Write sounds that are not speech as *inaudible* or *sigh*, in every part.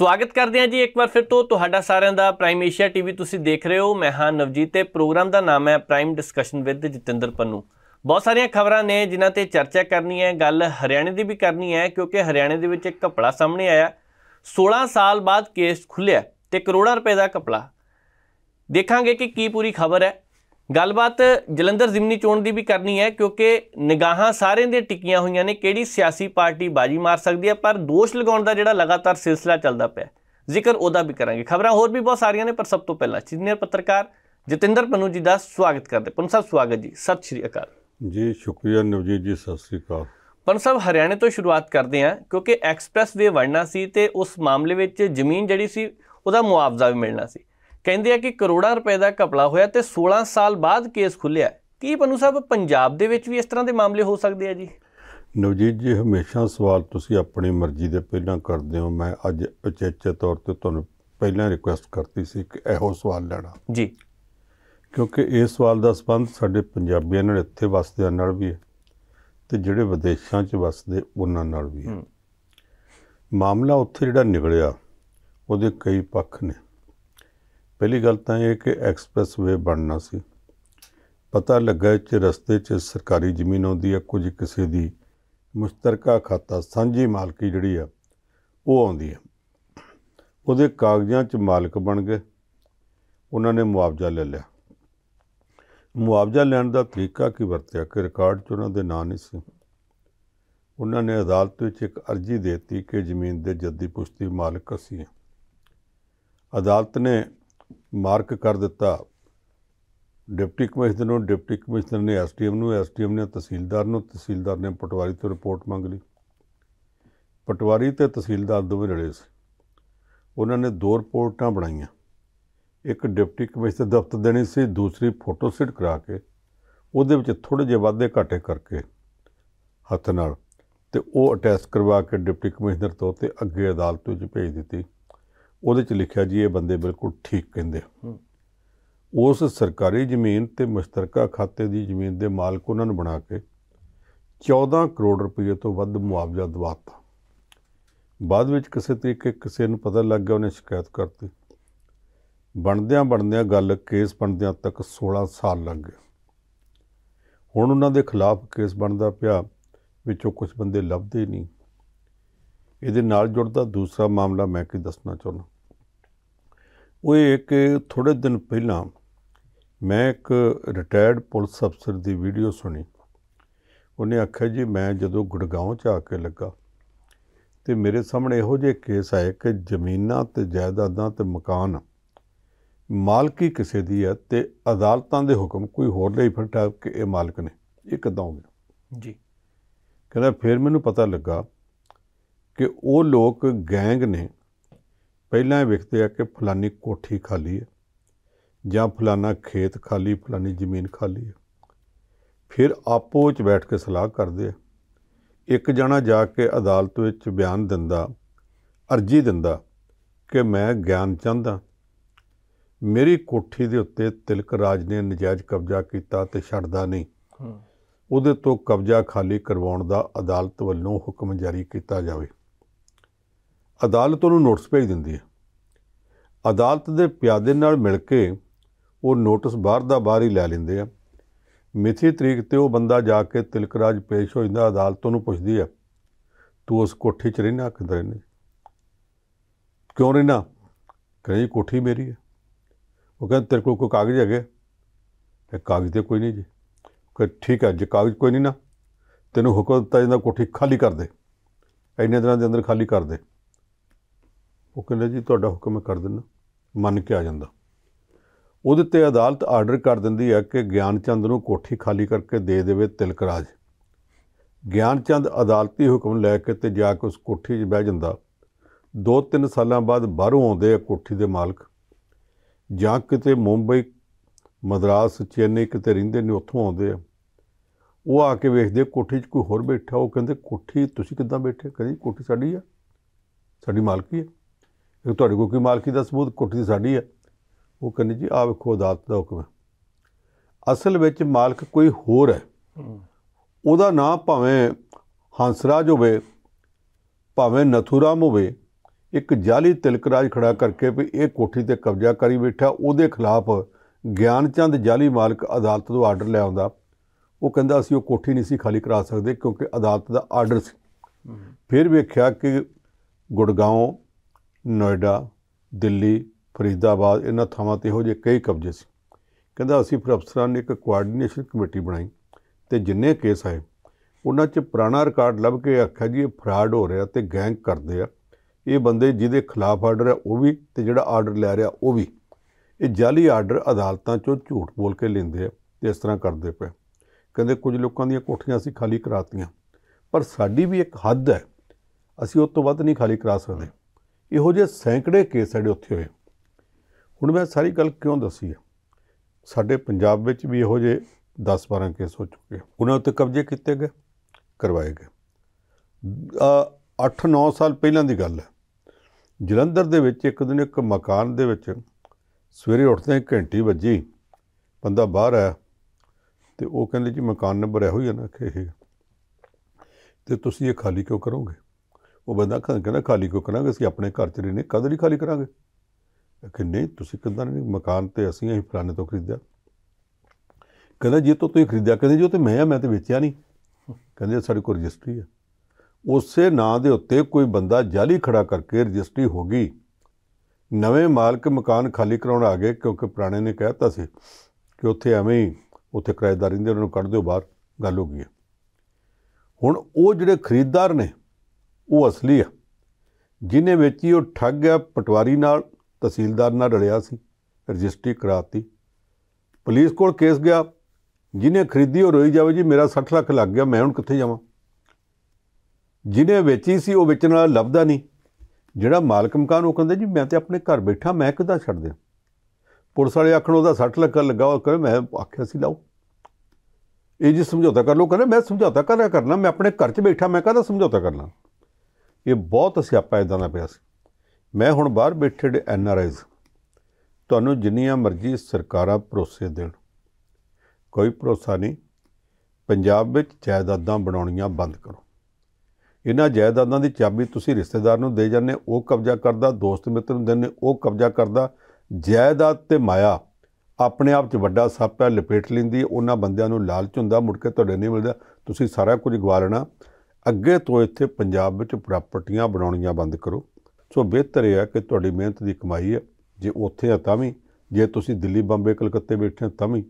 ਸਵਾਗਤ ਕਰਦੇ ਹਾਂ ਜੀ ਇੱਕ ਵਾਰ ਫਿਰ ਤੋਂ ਤੁਹਾਡਾ ਸਾਰਿਆਂ ਦਾ ਪ੍ਰਾਈਮ ਏਸ਼ੀਆ ਟੀਵੀ ਤੁਸੀਂ ਦੇਖ ਰਹੇ ਹੋ ਮੈਂ ਹਾਂ ਨਵਜੀਤ ਤੇ ਪ੍ਰੋਗਰਾਮ ਦਾ ਨਾਮ ਹੈ prime discussion with Jatinder Pannu ਬਹੁਤ ਸਾਰੀਆਂ ਖਬਰਾਂ ਨੇ ਜਿਨ੍ਹਾਂ ਤੇ ਚਰਚਾ ਕਰਨੀ ਹੈ ਗੱਲ ਹਰਿਆਣੇ ਦੀ ਵੀ ਕਰਨੀ ਹੈ ਕਿਉਂਕਿ ਹਰਿਆਣੇ ਦੇ ਵਿੱਚ ਇੱਕ ਘਪਲਾ ਸਾਹਮਣੇ ਆਇਆ 16 ਸਾਲ ਬਾਅਦ ਕੇਸ ਖੁੱਲਿਆ ਤੇ ਕਰੋੜਾਂ ਰੁਪਏ ਦਾ ਘਪਲਾ ਦੇਖਾਂਗੇ ਕਿ ਕੀ ਪੂਰੀ ਖਬਰ ਹੈ ਗੱਲਬਾਤ ਜਲੰਧਰ ਜ਼ਿਮਨੀ ਚੋਣ ਦੀ ਵੀ ਕਰਨੀ ਹੈ ਕਿਉਂਕਿ ਨਿਗਾਹਾਂ ਸਾਰਿਆਂ ਦੇ ਟਿਕੀਆਂ ਹੋਈਆਂ ਨੇ ਕਿਹੜੀ ਸਿਆਸੀ ਪਾਰਟੀ ਬਾਜੀ ਮਾਰ ਸਕਦੀ ਹੈ ਪਰ ਦੋਸ਼ ਲਗਾਉਣ ਦਾ ਜਿਹੜਾ ਲਗਾਤਾਰ ਸਿਲਸਿਲਾ ਚੱਲਦਾ ਪਿਆ ਜ਼ਿਕਰ ਉਹਦਾ ਵੀ ਕਰਾਂਗੇ ਖਬਰਾਂ ਹੋਰ ਵੀ ਬਹੁਤ ਸਾਰੀਆਂ ਨੇ ਪਰ ਸਭ ਤੋਂ ਪਹਿਲਾਂ ਸੀਨੀਅਰ ਪੱਤਰਕਾਰ ਜਤਿੰਦਰ ਪਨੂ ਜੀ ਦਾ ਸਵਾਗਤ ਕਰਦੇ ਪਨ ਸਾਹਿਬ ਸਵਾਗਤ ਜੀ ਸਤਿ ਸ਼੍ਰੀ ਅਕਾਲ ਜੀ ਸ਼ੁਕਰੀਆ ਨਵਜੀਤ ਜੀ ਸਤਿ ਸ਼੍ਰੀ ਅਕਾਲ ਪਨ ਸਾਹਿਬ ਹਰਿਆਣੇ ਤੋਂ ਸ਼ੁਰੂਆਤ ਕਰਦੇ ਹਾਂ ਕਿਉਂਕਿ ਐਕਸਪ੍ਰੈਸ ਵੇ ਵੜਨਾ ਸੀ ਤੇ ਉਸ ਮਾਮਲੇ ਵਿੱਚ ਜ਼ਮੀਨ ਜਿਹੜੀ ਸੀ ਉਹਦਾ ਮੁਆਵਜ਼ਾ ਵੀ ਮਿਲਣਾ ਸੀ ਕਹਿੰਦੇ ਆ ਕਿ ਕਰੋੜਾਂ ਰੁਪਏ ਦਾ ਘਪਲਾ ਹੋਇਆ ਤੇ 16 ਸਾਲ ਬਾਅਦ ਕੇਸ ਖੁੱਲਿਆ ਕੀ ਪੰਨੂ ਸਾਹਿਬ ਪੰਜਾਬ ਦੇ ਵਿੱਚ ਵੀ ਇਸ ਤਰ੍ਹਾਂ ਦੇ ਮਾਮਲੇ ਹੋ ਸਕਦੇ ਆ ਜੀ ਨਵਜੀਤ ਜੀ ਹਮੇਸ਼ਾ ਸਵਾਲ ਤੁਸੀਂ ਆਪਣੀ ਮਰਜ਼ੀ ਦੇ ਪਹਿਲਾਂ ਕਰਦੇ ਹੋ ਮੈਂ ਅੱਜ ਅਚੇਚੇ ਤੌਰ ਤੇ ਤੁਹਾਨੂੰ ਪਹਿਲਾਂ ਰਿਕੁਐਸਟ ਕਰਤੀ ਸੀ ਕਿ ਇਹੋ ਸਵਾਲ ਲੈਣਾ ਜੀ ਕਿਉਂਕਿ ਇਹ ਸਵਾਲ ਦਾ ਸਬੰਧ ਸਾਡੇ ਪੰਜਾਬੀਆਂ ਨਾਲ ਇੱਥੇ ਵਸਦੇ ਨਾਲ ਵੀ ਹੈ ਤੇ ਜਿਹੜੇ ਵਿਦੇਸ਼ਾਂ 'ਚ ਵਸਦੇ ਉਹਨਾਂ ਨਾਲ ਵੀ ਹੈ ਮਾਮਲਾ ਉੱਥੇ ਜਿਹੜਾ ਨਿਕਲਿਆ ਉਹਦੇ ਕਈ ਪੱਖ ਨੇ ਪਹਿਲੀ ਗੱਲ ਤਾਂ ਇਹ ਕਿ ਐਕਸਪ੍ਰੈਸ ਵੇ ਬਣਨਾ ਸੀ ਪਤਾ ਲੱਗਾ ਕਿ ਰਸਤੇ 'ਚ ਸਰਕਾਰੀ ਜ਼ਮੀਨ ਆਉਂਦੀ ਹੈ ਕੁਝ ਕਿਸੇ ਦੀ ਮੁਸ਼ਤਰਕਾ ਖਾਤਾ ਸਾਂਝੀ ਮਾਲਕੀ ਜਿਹੜੀ ਆ ਉਹ ਆਉਂਦੀ ਹੈ ਉਹਦੇ ਕਾਗਜ਼ਾਂ 'ਚ ਮਾਲਕ ਬਣ ਗਏ ਉਹਨਾਂ ਨੇ ਮੁਆਵਜ਼ਾ ਲੈ ਲਿਆ ਮੁਆਵਜ਼ਾ ਲੈਣ ਦਾ ਤਰੀਕਾ ਕੀ ਵਰਤਿਆ ਕਿ ਰਿਕਾਰਡ 'ਚ ਉਹਨਾਂ ਦੇ ਨਾਂ ਨਹੀਂ ਸੀ ਉਹਨਾਂ ਨੇ ਅਦਾਲਤ ਵਿੱਚ ਇੱਕ ਅਰਜ਼ੀ ਦਿੱਤੀ ਕਿ ਜ਼ਮੀਨ ਦੇ ਜੱਦੀ ਪੁਸ਼ਤੀ ਮਾਲਕ ਅਸੀਂ ਅਦਾਲਤ ਨੇ ਮਾਰਕ ਕਰ ਦਿੱਤਾ ਡਿਪਟੀ ਕਮਿਸ਼ਨਰ ਨੂੰ ਡਿਪਟੀ ਕਮਿਸ਼ਨਰ ਨੇ ਐਸਟੀਐਮ ਨੂੰ ਐਸਟੀਐਮ ਨੇ ਤਹਿਸੀਲਦਾਰ ਨੂੰ ਤਹਿਸੀਲਦਾਰ ਨੇ ਪਟਵਾਰੀ ਤੋਂ ਰਿਪੋਰਟ ਮੰਗ ਲਈ ਪਟਵਾਰੀ ਤੇ ਤਹਿਸੀਲਦਾਰ ਦੋਵੇਂ ਰਲੇ ਸੀ ਉਹਨਾਂ ਨੇ ਦੋ ਰਿਪੋਰਟਾਂ ਬਣਾਈਆਂ ਇੱਕ ਡਿਪਟੀ ਕਮਿਸ਼ਨਰ ਦਫ਼ਤਰ ਦੇਣੀ ਸੀ ਦੂਸਰੀ ਫੋਟੋ ਸਿਟ ਕਰਾ ਕੇ ਉਹਦੇ ਵਿੱਚ ਥੋੜੇ ਜਿਹੇ ਵਾਧੇ ਘਾਟੇ ਕਰਕੇ ਹੱਥ ਨਾਲ ਤੇ ਉਹ ਅਟੈਸਟ ਕਰਵਾ ਕੇ ਡਿਪਟੀ ਕਮਿਸ਼ਨਰ ਤੋਂ ਤੇ ਅੱਗੇ ਅਦਾਲਤ ਵਿੱਚ ਭੇਜ ਦਿੱਤੀ ਉਹਦੇ 'ਚ ਲਿਖਿਆ ਜੀ ਇਹ ਬੰਦੇ ਬਿਲਕੁਲ ਠੀਕ ਕਹਿੰਦੇ ਉਸ ਸਰਕਾਰੀ ਜ਼ਮੀਨ ਤੇ ਮਸ਼ਤਰਕਾ ਖਾਤੇ ਦੀ ਜ਼ਮੀਨ ਦੇ ਮਾਲਕ ਉਹਨਾਂ ਨੂੰ ਬਣਾ ਕੇ 14 ਕਰੋੜ ਰੁਪਏ ਤੋਂ ਵੱਧ ਮੁਆਵਜ਼ਾ ਦਵਾਤਾ ਬਾਅਦ ਵਿੱਚ ਕਿਸੇ ਤਰੀਕੇ ਕਿਸੇ ਨੂੰ ਪਤਾ ਲੱਗ ਗਿਆ ਉਹਨੇ ਸ਼ਿਕਾਇਤ ਕਰਤੀ ਬਣਦਿਆਂ ਬਣਦਿਆਂ ਗੱਲ ਕੇਸ ਬਣਦਿਆਂ ਤੱਕ 16 ਸਾਲ ਲੱਗ ਗਏ ਹੁਣ ਉਹਨਾਂ ਦੇ ਖਿਲਾਫ ਕੇਸ ਬਣਦਾ ਪਿਆ ਵਿੱਚੋਂ ਕੁਝ ਬੰਦੇ ਲੱਭਦੇ ਨਹੀਂ ਇਹਦੇ ਨਾਲ ਜੁੜਦਾ ਦੂਸਰਾ ਮਾਮਲਾ ਮੈਂ ਕੀ ਦੱਸਣਾ ਚਾਹੁੰਦਾ ਉਹ ਇੱਕ ਥੋੜੇ ਦਿਨ ਪਹਿਲਾਂ ਮੈਂ ਇੱਕ ਰਿਟਾਇਰਡ ਪੁਲਿਸ ਅਫਸਰ ਦੀ ਵੀਡੀਓ ਸੁਣੀ ਉਹਨੇ ਆਖਿਆ ਜੀ ਮੈਂ ਜਦੋਂ ਗੁੜਗਾਉਂ ਚ ਆ ਕੇ ਲੱਗਾ ਤੇ ਮੇਰੇ ਸਾਹਮਣੇ ਇਹੋ ਜਿਹੇ ਕੇਸ ਆਏ ਕਿ ਜ਼ਮੀਨਾਂ ਤੇ ਜਾਇਦਾਦਾਂ ਤੇ ਮਕਾਨ ਮਾਲਕੀ ਕਿਸੇ ਦੀ ਹੈ ਤੇ ਅਦਾਲਤਾਂ ਦੇ ਹੁਕਮ ਕੋਈ ਹੋਰ ਲਈ ਫਟਾ ਕਿ ਇਹ ਮਾਲਕ ਨੇ ਇਹ ਕਿਦਾਂ ਹੋ ਗਿਆ ਜੀ ਕਹਿੰਦਾ ਫਿਰ ਮੈਨੂੰ ਪਤਾ ਲੱਗਾ ਕਿ ਉਹ ਲੋਕ ਗੈਂਗ ਨੇ ਪਹਿਲਾਂ ਵਿਖਦੇ ਆ ਕਿ ਫਲਾਨੀ ਕੋਠੀ ਖਾਲੀ ਹੈ ਜਾਂ ਫਲਾਨਾ ਖੇਤ ਖਾਲੀ ਫਲਾਨੀ ਜ਼ਮੀਨ ਖਾਲੀ ਹੈ ਫਿਰ ਆਪੋ ਵਿੱਚ ਬੈਠ ਕੇ ਸਲਾਹ ਕਰਦੇ ਆ ਇੱਕ ਜਣਾ ਜਾ ਕੇ ਅਦਾਲਤ ਵਿੱਚ ਬਿਆਨ ਦਿੰਦਾ ਅਰਜੀ ਦਿੰਦਾ ਕਿ ਮੈਂ ਗਿਆਨ ਚੰਦਾ ਮੇਰੀ ਕੋਠੀ ਦੇ ਉੱਤੇ ਤਿਲਕ ਰਾਜ ਨੇ ਨਜਾਇਜ਼ ਕਬਜ਼ਾ ਕੀਤਾ ਤੇ ਛੱਡਦਾ ਨਹੀਂ ਉਹਦੇ ਤੋਂ ਕਬਜ਼ਾ ਖਾਲੀ ਕਰਵਾਉਣ ਦਾ ਅਦਾਲਤ ਵੱਲੋਂ ਹੁਕਮ ਜਾਰੀ ਕੀਤਾ ਜਾਵੇ ਅਦਾਲਤ ਉਹਨੂੰ ਨੋਟਿਸ ਭੇਜ ਦਿੰਦੀ ਹੈ ਅਦਾਲਤ ਦੇ ਪਿਆਦੇ ਨਾਲ ਮਿਲ ਕੇ ਉਹ ਨੋਟਿਸ ਬਾਹਰ ਦਾ ਬਾਹਰ ਹੀ ਲੈ ਲੈਂਦੇ ਆ ਮਿਥੀ ਤਰੀਕ ਤੇ ਉਹ ਬੰਦਾ ਜਾ ਕੇ ਤਿਲਕਰਾਜ ਪੇਸ਼ ਹੋ ਜਾਂਦਾ ਅਦਾਲਤ ਉਹਨੂੰ ਪੁੱਛਦੀ ਆ ਤੂੰ ਉਸ ਕੋਠੀ 'ਚ ਰਹਿਣਾ ਕਿੱਧਰ ਰਹਿਣਾ ਕਿਉਂ ਰਹਿਣਾ ਕਹੇ ਕੋਠੀ ਮੇਰੀ ਹੈ ਉਹ ਕਹਿੰਦਾ ਤੇਰੇ ਕੋਲ ਕੋਈ ਕਾਗਜ਼ ਹੈਗੇ ਤੇ ਕਾਗਜ਼ ਤੇ ਕੋਈ ਨਹੀਂ ਜੀ ਕਹੇ ਠੀਕ ਹੈ ਜੇ ਕਾਗਜ਼ ਕੋਈ ਨਹੀਂ ਨਾ ਤੈਨੂੰ ਹੁਕਮ ਦਿੱਤਾ ਜਾਂਦਾ ਕੋਠੀ ਖਾਲੀ ਕਰ ਦੇ ਇੰਨੇ ਦਿਨਾਂ ਦੇ ਅੰਦਰ ਖਾਲੀ ਕਰ ਦੇ ਉਹ ਕਹਿੰਦਾ ਜੀ ਤੁਹਾਡਾ ਹੁਕਮ ਕਰ ਦਿੰਦਾ ਮੰਨ ਕੇ ਆ ਜਾਂਦਾ ਉਹਦੇ ਤੇ ਅਦਾਲਤ ਆਰਡਰ ਕਰ ਦਿੰਦੀ ਹੈ ਕਿ ਗਿਆਨ ਚੰਦ ਨੂੰ ਕੋਠੀ ਖਾਲੀ ਕਰਕੇ ਦੇ ਦੇਵੇ ਤਿਲਕ ਰਾਜ ਗਿਆਨ ਚੰਦ ਅਦਾਲਤੀ ਹੁਕਮ ਲੈ ਕੇ ਤੇ ਜਾ ਕੇ ਉਸ ਕੋਠੀ 'ਚ ਬਹਿ ਜਾਂਦਾ 2-3 ਸਾਲਾਂ ਬਾਅਦ ਬਾਹਰੋਂ ਆਉਂਦੇ ਆ ਕੋਠੀ ਦੇ ਮਾਲਕ ਜਾਂ ਕਿਤੇ ਮੁੰਬਈ ਮਦਰਾਸ ਚੇਨਈ ਕਿਤੇ ਰਹਿੰਦੇ ਨੇ ਉੱਥੋਂ ਆਉਂਦੇ ਆ ਉਹ ਆ ਕੇ ਵੇਖਦੇ ਕੋਠੀ 'ਚ ਕੋਈ ਹੋਰ ਬੈਠਾ ਉਹ ਕਹਿੰਦੇ ਕੋਠੀ ਤੁਸੀਂ ਕਿੱਦਾਂ ਬੈਠੇ ਕਹਿੰਦੇ ਕੋਠੀ ਸਾਡੀ ਆ ਸਾਡੀ ਮਾਲਕੀ ਆ ਇਹ ਤੁਹਾਡੇ ਕੋਲ ਕੀ ਮਾਲਕੀ ਦਾ ਸਬੂਤ ਕੋਠੀ ਸਾਡੀ ਆ ਉਹ ਕਹਿੰਦੇ ਜੀ ਆ ਵੇਖੋ ਅਦਾਲਤ ਦਾ ਹੁਕਮ ਹੈ ਅਸਲ ਵਿੱਚ ਮਾਲਕ ਕੋਈ ਹੋਰ ਹੈ ਉਹਦਾ ਨਾਮ ਭਾਵੇਂ ਹੰਸਰਾਜ ਹੋਵੇ ਭਾਵੇਂ ਨਥੂਰਾਮ ਹੋਵੇ ਇੱਕ ਜਾਲੀ ਤਿਲਕਰਾਜ ਖੜਾ ਕਰਕੇ ਵੀ ਇਹ ਕੋਠੀ ਤੇ ਕਬਜ਼ਾ ਕਰੀ ਬੈਠਾ ਉਹਦੇ ਖਿਲਾਫ ਗਿਆਨਚੰਦ ਜਾਲੀ ਮਾਲਕ ਅਦਾਲਤ ਤੋਂ ਆਰਡਰ ਲੈ ਆਉਂਦਾ ਉਹ ਕਹਿੰਦਾ ਅਸੀਂ ਉਹ ਕੋਠੀ ਨਹੀਂ ਸੀ ਖਾਲੀ ਕਰਾ ਸਕਦੇ ਕਿਉਂਕਿ ਅਦਾਲਤ ਦਾ ਆਰਡਰ ਸੀ ਫਿਰ ਵੇਖਿਆ ਕਿ ਗੁੜਗਾਉਂ ਨੋਇਡਾ ਦਿੱਲੀ ਫਰੀਦਾਬਾਦ ਇਹਨਾਂ ਥਾਵਾਂ ਤੇ ਹੋ ਜੇ ਕਈ ਕਬਜ਼ੇ ਸੀ ਕਹਿੰਦਾ ਅਸੀਂ ਫਿਰ ਅਫਸਰਾਂ ਨੇ ਇੱਕ ਕੋਆਰਡੀਨੇਸ਼ਨ ਕਮੇਟੀ ਬਣਾਈ ਤੇ ਜਿੰਨੇ ਕੇਸ ਆਏ ਉਹਨਾਂ 'ਚ ਪੁਰਾਣਾ ਰਿਕਾਰਡ ਲੱਭ ਕੇ ਆਖਿਆ ਜੀ ਇਹ ਫਰਾਡ ਹੋ ਰਿਹਾ ਤੇ ਗੈਂਗ ਕਰਦੇ ਆ ਇਹ ਬੰਦੇ ਜਿਹਦੇ ਖਿਲਾਫ ਆਰਡਰ ਹੈ ਉਹ ਵੀ ਤੇ ਜਿਹੜਾ ਆਰਡਰ ਲੈ ਰਿਹਾ ਉਹ ਵੀ ਇਹ ਜਾਲੀ ਆਰਡਰ ਅਦਾਲਤਾਂ 'ਚੋਂ ਝੂਠ ਬੋਲ ਕੇ ਲੈਂਦੇ ਆ ਤੇ ਇਸ ਤਰ੍ਹਾਂ ਕਰਦੇ ਪਏ ਕਹਿੰਦੇ ਕੁਝ ਲੋਕਾਂ ਦੀਆਂ ਕੋਠੀਆਂ ਅਸੀਂ ਖਾਲੀ ਕਰਾਤੀਆਂ ਪਰ ਸਾਡੀ ਵੀ ਇੱਕ ਹੱਦ ਹੈ ਅਸੀਂ ਉਸ ਤੋਂ ਵੱਧ ਨਹੀਂ ਖਾਲੀ ਕਰਾ ਸਕਦੇ ਇਹੋ ਜਿਹੇ ਸੈਂਕੜੇ ਕੇਸ ਸਾਡੇ ਉੱਥੇ ਹੋਏ ਹੁਣ ਮੈਂ ਸਾਰੀ ਗੱਲ ਕਿਉਂ ਦੱਸੀ ਹੈ ਸਾਡੇ ਪੰਜਾਬ ਵਿੱਚ ਵੀ ਇਹੋ ਜਿਹੇ 10-12 ਕੇਸ ਹੋ ਚੁੱਕੇ ਉਹਨਾਂ ਉੱਤੇ ਕਬਜ਼ੇ ਕੀਤੇ ਗਏ ਕਰਵਾਏ ਗਏ 8-9 ਸਾਲ ਪਹਿਲਾਂ ਦੀ ਗੱਲ ਹੈ ਜਲੰਧਰ ਦੇ ਵਿੱਚ ਇੱਕ ਦਿਨ ਇੱਕ ਮਕਾਨ ਦੇ ਵਿੱਚ ਸਵੇਰੇ ਉੱਠਦੇ ਹੀ ਘੰਟੀ ਵੱਜੀ ਬੰਦਾ ਬਾਹਰ ਆਇਆ ਤੇ ਉਹ ਕਹਿੰਦੇ ਜੀ ਮਕਾਨ ਨੰਬਰ ਇਹੋ ਹੀ ਹੈ ਨਾ ਕਿ ਇਹ ਤੇ ਤੁਸੀਂ ਇਹ ਖਾਲੀ ਕਿਉਂ ਕਰੋਗੇ ਉਹ ਬੰਦਾ ਕਹਿੰਦਾ ਖਾਲੀ ਕਿਉਂ ਕਰਾਂਗੇ ਅਸੀਂ ਆਪਣੇ ਘਰ ਚ ਰਹਿਨੇ ਕਦੋਂ ਹੀ ਖਾਲੀ ਕਰਾਂਗੇ ਕਿ ਨਹੀਂ ਤੁਸੀਂ ਕਿੰਦਾ ਨਹੀਂ ਮਕਾਨ ਤੇ ਅਸੀਂ ਹੀ ਫਲਾਣੇ ਤੋਂ ਖਰੀਦਿਆ ਕਹਿੰਦਾ ਜੇ ਤੋ ਤੁਸੀਂ ਖਰੀਦਿਆ ਕਹਿੰਦੇ ਜੋ ਤੇ ਮੈਂ ਆ ਮੈਂ ਤੇ ਵੇਚਿਆ ਨਹੀਂ ਕਹਿੰਦੇ ਸਾਡੇ ਕੋਲ ਰਜਿਸਟਰੀ ਆ ਉਸੇ ਨਾਂ ਦੇ ਉੱਤੇ ਕੋਈ ਬੰਦਾ ਜਾਲੀ ਖੜਾ ਕਰਕੇ ਰਜਿਸਟਰੀ ਹੋ ਗਈ ਨਵੇਂ ਮਾਲਕ ਮਕਾਨ ਖਾਲੀ ਕਰਾਉਣ ਆ ਗਏ ਕਿਉਂਕਿ ਪੁਰਾਣੇ ਨੇ ਕਹਿਤਾ ਸੀ ਕਿ ਉੱਥੇ ਐਵੇਂ ਹੀ ਉੱਥੇ ਕਿਰਾਏਦਾਰ ਰਹਿੰਦੇ ਉਹਨਾਂ ਨੂੰ ਕੱਢ ਦਿਓ ਬਾਹਰ ਗੱਲ ਹੋ ਗਈ ਹੁਣ ਉਹ ਜਿਹੜੇ ਖਰੀਦਦਾਰ ਨੇ ਉਹ ਅਸਲੀ ਆ ਜਿਨੇ ਵੇਚੀ ਉਹ ਠੱਗ ਗਿਆ ਪਟਵਾਰੀ ਨਾਲ ਤਹਿਸੀਲਦਾਰ ਨਾਲ ਰਲਿਆ ਸੀ ਰਜਿਸਟਰੀ ਕਰਾਤੀ ਪੁਲਿਸ ਕੋਲ ਕੇਸ ਗਿਆ ਜਿਨੇ ਖਰੀਦੀ ਉਹ ਰੋਈ ਜਾਵੇ ਜੀ ਮੇਰਾ 60 ਲੱਖ ਲੱਗ ਗਿਆ ਮੈਂ ਹੁਣ ਕਿੱਥੇ ਜਾਵਾਂ ਜਿਨੇ ਵੇਚੀ ਸੀ ਉਹ ਵੇਚਣ ਨਾਲ ਲੱਭਦਾ ਨਹੀਂ ਜਿਹੜਾ ਮਾਲਕ ਮਕਾਨ ਉਹ ਕਹਿੰਦਾ ਜੀ ਮੈਂ ਤੇ ਆਪਣੇ ਘਰ ਬੈਠਾ ਮੈਂ ਕਿਦਾਂ ਛੱਡ ਦਿਆਂ ਪੁਲਿਸ ਵਾਲੇ ਆਖਣ ਉਹਦਾ 60 ਲੱਖ ਲੱਗਾ ਉਹ ਕਹੇ ਮੈਂ ਆਖਿਆ ਸੀ ਲਾਓ ਇਹ ਜੀ ਸਮਝੌਤਾ ਕਰ ਲੋ ਕਹਿੰਦੇ ਮੈਂ ਸਮਝੌਤਾ ਕਰਿਆ ਕਰਨਾ ਮੈਂ ਆਪਣੇ ਘਰ 'ਚ ਬੈਠਾ ਮੈਂ ਕਹਦਾ ਸਮਝੌਤਾ ਕਰਨਾ ਇਹ ਬਹੁਤ ਸਿਆਪਾ ਇਦਾਂ ਦਾ ਪਿਆ ਸੀ ਮੈਂ ਹੁਣ ਬਾਹਰ ਬੈਠੇ ਡੇ ਐਨ ਆਰ ਆਈਜ਼ ਤੁਹਾਨੂੰ ਜਿੰਨੀਆਂ ਮਰਜ਼ੀ ਸਰਕਾਰਾਂ ਭਰੋਸੇ ਦੇਣ ਕੋਈ ਭਰੋਸਾ ਨਹੀਂ ਪੰਜਾਬ ਵਿੱਚ ਜਾਇਦਾਦਾਂ ਬਣਾਉਣੀਆਂ ਬੰਦ ਕਰੋ ਇਹਨਾਂ ਜਾਇਦਾਦਾਂ ਦੀ ਚਾਬੀ ਤੁਸੀਂ ਰਿਸ਼ਤੇਦਾਰ ਨੂੰ ਦੇ ਜਾਂਦੇ ਉਹ ਕਬਜ਼ਾ ਕਰਦਾ ਦੋਸਤ ਮਿੱਤਰ ਨੂੰ ਦਿੰਦੇ ਉਹ ਕਬਜ਼ਾ ਕਰਦਾ ਜਾਇਦਾਦ ਤੇ ਮਾਇਆ ਆਪਣੇ ਆਪ 'ਚ ਵੱਡਾ ਸੱਪ ਹੈ ਲਪੇਟ ਲੈਂਦੀ ਉਹਨਾਂ ਬੰਦਿਆਂ ਨੂੰ ਲਾਲਚ ਹੁੰਦਾ ਮੁੜ ਕੇ ਤੁਹਾਡੇ ਨਹੀਂ ਮਿਲਦਾ ਤੁਸੀਂ ਸਾਰਾ ਕੁਝ ਗਵਾ ਲੈਣਾ ਅੱਗੇ ਤੋਂ ਇੱਥੇ ਪੰਜਾਬ ਵਿੱਚ ਪ੍ਰਾਪਰਟੀਆਂ ਬਣਾਉਣੀਆਂ ਬੰਦ ਕਰੋ ਸੋ ਬਿਹਤਰ ਹੈ ਕਿ ਤੁਹਾਡੀ ਮਿਹਨਤ ਦੀ ਕਮਾਈ ਹੈ ਜੇ ਉੱਥੇ ਆ ਤਾਂ ਵੀ ਜੇ ਤੁਸੀਂ ਦਿੱਲੀ ਬੰਬੇ ਕਲਕੱਤੇ ਬੈਠੇ ਹੋ ਤਾਂ ਵੀ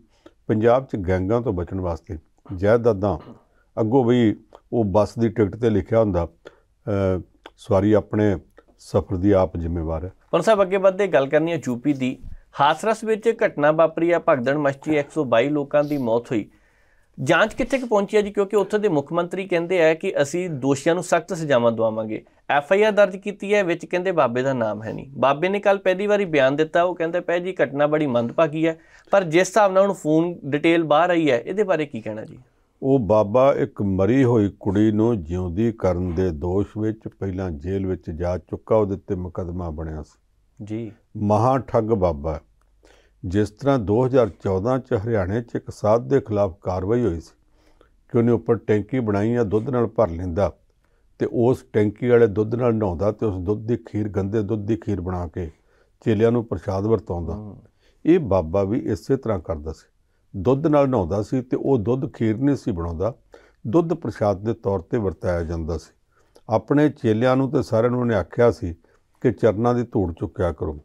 ਪੰਜਾਬ 'ਚ ਗੈਂਗਾਂ ਤੋਂ ਬਚਣ ਵਾਸਤੇ ਜਾਇਦਾਦਾਂ ਅੱਗੋ ਵੀ ਉਹ ਬੱਸ ਦੀ ਟਿਕਟ ਤੇ ਲਿਖਿਆ ਹੁੰਦਾ ਸਵਾਰੀ ਆਪਣੇ ਸਫ਼ਰ ਦੀ ਆਪ ਜ਼ਿੰਮੇਵਾਰ ਹੈ ਪਰ ਸਾਹਿਬ ਅੱਗੇ ਵੱਧਦੇ ਗੱਲ ਕਰਨੀ ਹੈ ਯੂਪੀ ਦੀ ਹਾਸਰਸ ਵਿੱਚ ਘਟਨਾ ਵਾਪਰੀ ਆ ਭਗਦਣ ਮਸਜੀ 122 ਲੋਕਾਂ ਦੀ ਮੌਤ ਹੋਈ ਜਾਂਚ ਕਿੱਥੇ ਕਿ ਪਹੁੰਚੀ ਹੈ ਜੀ ਕਿਉਂਕਿ ਉੱਥੇ ਦੇ ਮੁੱਖ ਮੰਤਰੀ ਕਹਿੰਦੇ ਆ ਕਿ ਅਸੀਂ ਦੋਸ਼ੀਆਂ ਨੂੰ ਸਖਤ ਸਜ਼ਾਵਾਂ ਦਵਾਵਾਂਗੇ ਐਫ ਆਈ ਆਰ ਦਰਜ ਕੀਤੀ ਹੈ ਵਿੱਚ ਕਹਿੰਦੇ ਬਾਬੇ ਦਾ ਨਾਮ ਹੈ ਨਹੀਂ ਬਾਬੇ ਨੇ ਕੱਲ ਪਹਿਲੀ ਵਾਰੀ ਬਿਆਨ ਦਿੱਤਾ ਉਹ ਕਹਿੰਦੇ ਪਏ ਜੀ ਘਟਨਾ ਬੜੀ ਮੰਦਭਾਗੀ ਹੈ ਪਰ ਜਿਸ ਹਿਸਾਬ ਨਾਲ ਹੁਣ ਫੋਨ ਡਿਟੇਲ ਬਾਹਰ ਆਈ ਹੈ ਇਹਦੇ ਬਾਰੇ ਕੀ ਕਹਿਣਾ ਜੀ ਉਹ ਬਾਬਾ ਇੱਕ ਮਰੀ ਹੋਈ ਕੁੜੀ ਨੂੰ ਜਿਉਂਦੀ ਕਰਨ ਦੇ ਦੋਸ਼ ਵਿੱਚ ਪਹਿਲਾਂ ਜੇਲ੍ਹ ਵਿੱਚ ਜਾ ਚੁੱਕਾ ਉਹਦੇ ਤੇ ਮੁਕਦਮਾ ਬਣਿਆ ਸੀ ਜੀ ਮਹਾ ਠੱਗ ਬਾਬਾ ਜਿਸ ਤਰ੍ਹਾਂ 2014 ਚ ਹਰਿਆਣੇ ਚ ਇੱਕ ਸਾਧ ਦੇ ਖਿਲਾਫ ਕਾਰਵਾਈ ਹੋਈ ਸੀ ਕਿ ਉਹਨੇ ਉੱਪਰ ਟੈਂਕੀ ਬਣਾਈ ਆ ਦੁੱਧ ਨਾਲ ਭਰ ਲੈਂਦਾ ਤੇ ਉਸ ਟੈਂਕੀ ਵਾਲੇ ਦੁੱਧ ਨਾਲ ਨਹਾਉਂਦਾ ਤੇ ਉਸ ਦੁੱਧ ਦੀ ਖੀਰ ਗੰਦੇ ਦੁੱਧ ਦੀ ਖੀਰ ਬਣਾ ਕੇ ਚੇਲਿਆਂ ਨੂੰ ਪ੍ਰਸ਼ਾਦ ਵਰਤਾਉਂਦਾ ਇਹ ਬਾਬਾ ਵੀ ਇਸੇ ਤਰ੍ਹਾਂ ਕਰਦਾ ਸੀ ਦੁੱਧ ਨਾਲ ਨਹਾਉਂਦਾ ਸੀ ਤੇ ਉਹ ਦੁੱਧ ਖੀਰ ਨਹੀਂ ਸੀ ਬਣਾਉਂਦਾ ਦੁੱਧ ਪ੍ਰਸ਼ਾਦ ਦੇ ਤੌਰ ਤੇ ਵਰਤਾਇਆ ਜਾਂਦਾ ਸੀ ਆਪਣੇ ਚੇਲਿਆਂ ਨੂੰ ਤੇ ਸਾਰਿਆਂ ਨੂੰ ਉਹਨੇ ਆਖਿਆ ਸੀ ਕਿ ਚਰਨਾਂ ਦੀ ਧੂੜ ਚੁੱਕਿਆ ਕਰੋ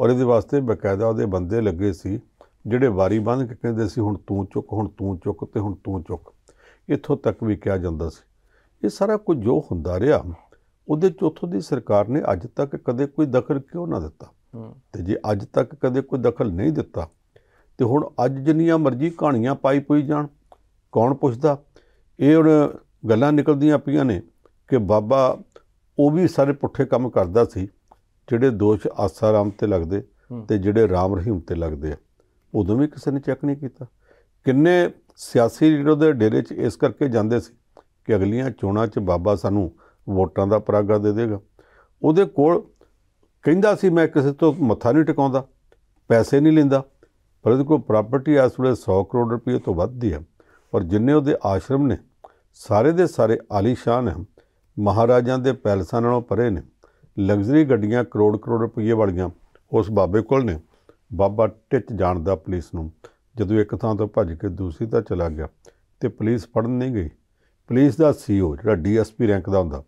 ਔਰ ਇਹਦੇ ਵਾਸਤੇ ਬਕਾਇਦਾ ਉਹਦੇ ਬੰਦੇ ਲੱਗੇ ਸੀ ਜਿਹੜੇ ਵਾਰੀ ਬੰਦ ਕੇ ਕਹਿੰਦੇ ਸੀ ਹੁਣ ਤੂੰ ਚੁੱਕ ਹੁਣ ਤੂੰ ਚੁੱਕ ਤੇ ਹੁਣ ਤੂੰ ਚੁੱਕ ਇੱਥੋਂ ਤੱਕ ਵੀ ਕਿਹਾ ਜਾਂਦਾ ਸੀ ਇਹ ਸਾਰਾ ਕੁਝ ਜੋ ਹੁੰਦਾ ਰਿਹਾ ਉਹਦੇ ਚ ਉਥੋਂ ਦੀ ਸਰਕਾਰ ਨੇ ਅੱਜ ਤੱਕ ਕਦੇ ਕੋਈ ਦਖਲ ਕਿਉਂ ਨਾ ਦਿੱਤਾ ਤੇ ਜੇ ਅੱਜ ਤੱਕ ਕਦੇ ਕੋਈ ਦਖਲ ਨਹੀਂ ਦਿੱਤਾ ਤੇ ਹੁਣ ਅੱਜ ਜਿੰਨੀਆਂ ਮਰਜ਼ੀ ਕਹਾਣੀਆਂ ਪਾਈ ਪਈ ਜਾਣ ਕੌਣ ਪੁੱਛਦਾ ਇਹ ਹੁਣ ਗੱਲਾਂ ਨਿਕਲਦੀਆਂ ਪਈਆਂ ਨੇ ਕਿ ਬਾਬਾ ਉਹ ਵੀ ਸਾਰੇ ਪੁੱਠੇ ਕੰਮ ਕਰਦਾ ਸੀ ਜਿਹੜੇ ਦੋਸ਼ ਆਸਾ ਰਾਮ ਤੇ ਲੱਗਦੇ ਤੇ ਜਿਹੜੇ ਰਾਮ ਰਹੀਮ ਤੇ ਲੱਗਦੇ ਆ ਉਦੋਂ ਵੀ ਕਿਸੇ ਨੇ ਚੈੱਕ ਨਹੀਂ ਕੀਤਾ ਕਿੰਨੇ ਸਿਆਸੀ ਲੀਡਰ ਦੇ ਡੇਰੇ 'ਚ ਇਸ ਕਰਕੇ ਜਾਂਦੇ ਸੀ ਕਿ ਅਗਲੀਆਂ ਚੋਣਾਂ 'ਚ ਬਾਬਾ ਸਾਨੂੰ ਵੋਟਾਂ ਦਾ ਪਰਾਗਾ ਦੇ ਦੇਗਾ ਉਹਦੇ ਕੋਲ ਕਹਿੰਦਾ ਸੀ ਮੈਂ ਕਿਸੇ ਤੋਂ ਮੱਥਾ ਨਹੀਂ ਟਿਕਾਉਂਦਾ ਪੈਸੇ ਨਹੀਂ ਲੈਂਦਾ ਪਰ ਉਹਦੇ ਕੋਲ ਪ੍ਰਾਪਰਟੀ ਆਸ ਵੇਲੇ 100 ਕਰੋੜ ਰੁਪਏ ਤੋਂ ਵੱਧ ਦੀ ਹੈ ਔਰ ਜਿੰਨੇ ਉਹਦੇ ਆਸ਼ਰਮ ਨੇ ਸਾਰੇ ਦੇ ਸਾਰੇ ਆਲੀਸ਼ਾਨ ਹੈ ਮਹਾਰਾਜਾਂ ਦੇ ਪੈਲਸਾਂ ਨਾਲੋਂ ਪਰੇ ਨੇ ਲਗਜ਼ਰੀ ਗੱਡੀਆਂ ਕਰੋੜ ਕਰੋੜ ਰੁਪਏ ਵਾਲੀਆਂ ਉਸ ਬਾਬੇ ਕੋਲ ਨੇ ਬਾਬਾ ਟਿੱਚ ਜਾਣਦਾ ਪੁਲਿਸ ਨੂੰ ਜਦੋਂ ਇੱਕ ਥਾਂ ਤੋਂ ਭੱਜ ਕੇ ਦੂਸਰੀ ਤਾਂ ਚਲਾ ਗਿਆ ਤੇ ਪੁਲਿਸ ਫੜਨ ਨਹੀਂ ਗਈ ਪੁਲਿਸ ਦਾ ਸੀਓ ਜਿਹੜਾ ਡੀਐਸਪੀ ਰੈਂਕ ਦਾ ਹੁੰਦਾ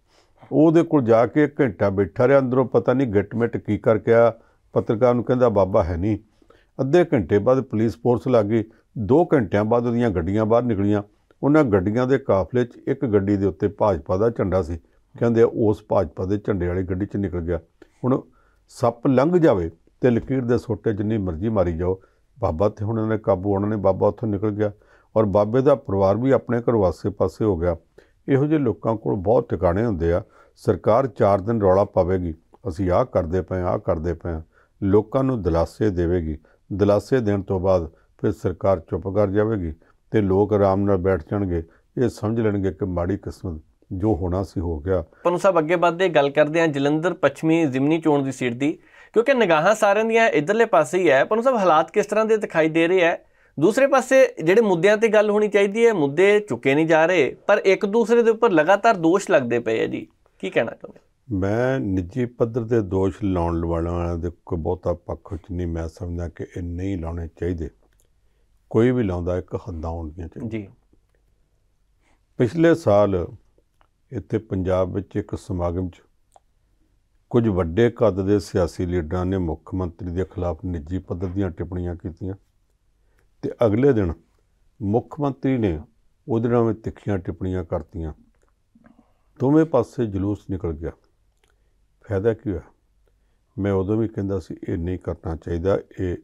ਉਹਦੇ ਕੋਲ ਜਾ ਕੇ ਘੰਟਾ ਬੈਠਾ ਰਿਹਾ ਅੰਦਰੋਂ ਪਤਾ ਨਹੀਂ ਗਿਟਮਿਟ ਕੀ ਕਰਕੇ ਆ ਪੱਤਰਕਾਰ ਨੂੰ ਕਹਿੰਦਾ ਬਾਬਾ ਹੈ ਨਹੀਂ ਅੱਧੇ ਘੰਟੇ ਬਾਅਦ ਪੁਲਿਸ ਫੋਰਸ ਲੱਗ ਗਈ 2 ਘੰਟਿਆਂ ਬਾਅਦ ਉਹਦੀਆਂ ਗੱਡੀਆਂ ਬਾਹਰ ਨਿਕਲੀਆਂ ਉਹਨਾਂ ਗੱਡੀਆਂ ਦੇ ਕਾਫਲੇ 'ਚ ਇੱਕ ਗੱਡੀ ਦੇ ਉੱਤੇ ਭਾਜਪਾ ਦਾ ਝੰਡਾ ਸੀ ਕਹਿੰਦੇ ਆ ਉਸ ਭਾਜਪਾ ਦੇ ਝੰਡੇ ਵਾਲੀ ਗੱਡੀ 'ਚ ਨਿਕਲ ਗਿਆ ਹੁਣ ਸੱਪ ਲੰਘ ਜਾਵੇ ਤੇ ਲਕੀਰ ਦੇ ਸੋਟੇ ਜਿੰਨੀ ਮਰਜ਼ੀ ਮਾਰੀ ਜਾਓ ਬਾਬਾ ਤੇ ਹੁਣ ਇਹਨਾਂ ਨੇ ਕਾਬੂ ਉਹਨਾਂ ਨੇ ਬਾਬਾ ਉੱਥੋਂ ਨਿਕਲ ਗਿਆ ਔਰ ਬਾਬੇ ਦਾ ਪਰਿਵਾਰ ਵੀ ਆਪਣੇ ਘਰ ਵਾਸੇ ਪਾਸੇ ਹੋ ਗਿਆ ਇਹੋ ਜਿਹੇ ਲੋਕਾਂ ਕੋਲ ਬਹੁਤ ਟਿਕਾਣੇ ਹੁੰਦੇ ਆ ਸਰਕਾਰ 4 ਦਿਨ ਰੌਲਾ ਪਾਵੇਗੀ ਅਸੀਂ ਆਹ ਕਰਦੇ ਪਏ ਆਹ ਕਰਦੇ ਪਏ ਲੋਕਾਂ ਨੂੰ ਦਿਲਾਸੇ ਦੇਵੇਗੀ ਦਿਲਾਸੇ ਦੇਣ ਤੋਂ ਬਾਅਦ ਫਿਰ ਸਰਕਾਰ ਚੁੱਪ ਕਰ ਜਾਵੇਗੀ ਤੇ ਲੋਕ ਆਰਾਮ ਨਾਲ ਬੈਠ ਜਾਣਗੇ ਇਹ ਸਮਝ ਲੈਣਗੇ ਕਿ ਮਾੜੀ ਕਿਸਮਤ ਜੋ ਹੋਣਾ ਸੀ ਹੋ ਗਿਆ ਪਨੂ ਸਾਹਿਬ ਅੱਗੇ ਵੱਧਦੇ ਗੱਲ ਕਰਦੇ ਆ ਜਲੰਧਰ ਪੱਛਮੀ ਜ਼ਿਮਨੀ ਚੋਣ ਦੀ ਸੀਟ ਦੀ ਕਿਉਂਕਿ ਨਿਗਾਹਾਂ ਸਾਰਿਆਂ ਦੀਆਂ ਇਧਰਲੇ ਪਾਸੇ ਹੀ ਹੈ ਪਨੂ ਸਾਹਿਬ ਹਾਲਾਤ ਕਿਸ ਤਰ੍ਹਾਂ ਦੇ ਦਿਖਾਈ ਦੇ ਰਹੇ ਐ ਦੂਸਰੇ ਪਾਸੇ ਜਿਹੜੇ ਮੁੱਦਿਆਂ ਤੇ ਗੱਲ ਹੋਣੀ ਚਾਹੀਦੀ ਹੈ ਮੁੱਦੇ ਚੁੱਕੇ ਨਹੀਂ ਜਾ ਰਹੇ ਪਰ ਇੱਕ ਦੂਸਰੇ ਦੇ ਉੱਪਰ ਲਗਾਤਾਰ ਦੋਸ਼ ਲੱਗਦੇ ਪਏ ਆ ਜੀ ਕੀ ਕਹਿਣਾ ਚਾਹੁੰਦੇ ਮੈਂ ਨਿੱਜੀ ਪੱਧਰ ਤੇ ਦੋਸ਼ ਲਾਉਣ ਵਾਲਿਆਂ ਦੇ ਕੋਈ ਬਹੁਤਾ ਪੱਖ ਵਿੱਚ ਨਹੀਂ ਮੈਂ ਸਮਝਦਾ ਕਿ ਇਹ ਨਹੀਂ ਲਾਉਣੇ ਚਾਹੀਦੇ ਕੋਈ ਵੀ ਲਾਉਂਦਾ ਇੱਕ ਹੱਦਾਂ ਹੁੰਦੀਆਂ ਚਾਹੀਦੀਆਂ ਜੀ ਪਿਛਲੇ ਸਾਲ ਇੱਥੇ ਪੰਜਾਬ ਵਿੱਚ ਇੱਕ ਸਮਾਗਮ 'ਚ ਕੁਝ ਵੱਡੇ ਕੱਦ ਦੇ ਸਿਆਸੀ ਲੀਡਰਾਂ ਨੇ ਮੁੱਖ ਮੰਤਰੀ ਦੇ ਖਿਲਾਫ ਨਿੱਜੀ ਪੱਧਰ ਦੀਆਂ ਟਿੱਪਣੀਆਂ ਕੀਤੀਆਂ ਤੇ ਅਗਲੇ ਦਿਨ ਮੁੱਖ ਮੰਤਰੀ ਨੇ ਉਹਦੇ ਨਾਲ ਵੀ ਤਿੱਖੀਆਂ ਟਿੱਪਣੀਆਂ ਕਰਤੀਆਂ ਦੋਵੇਂ ਪਾਸੇ ਜਲੂਸ ਨਿਕਲ ਗਿਆ ਫਾਇਦਾ ਕੀ ਹੋਇਆ ਮੈਂ ਉਦੋਂ ਵੀ ਕਹਿੰਦਾ ਸੀ ਇਹ ਨਹੀਂ ਕਰਨਾ ਚਾਹੀਦਾ ਇਹ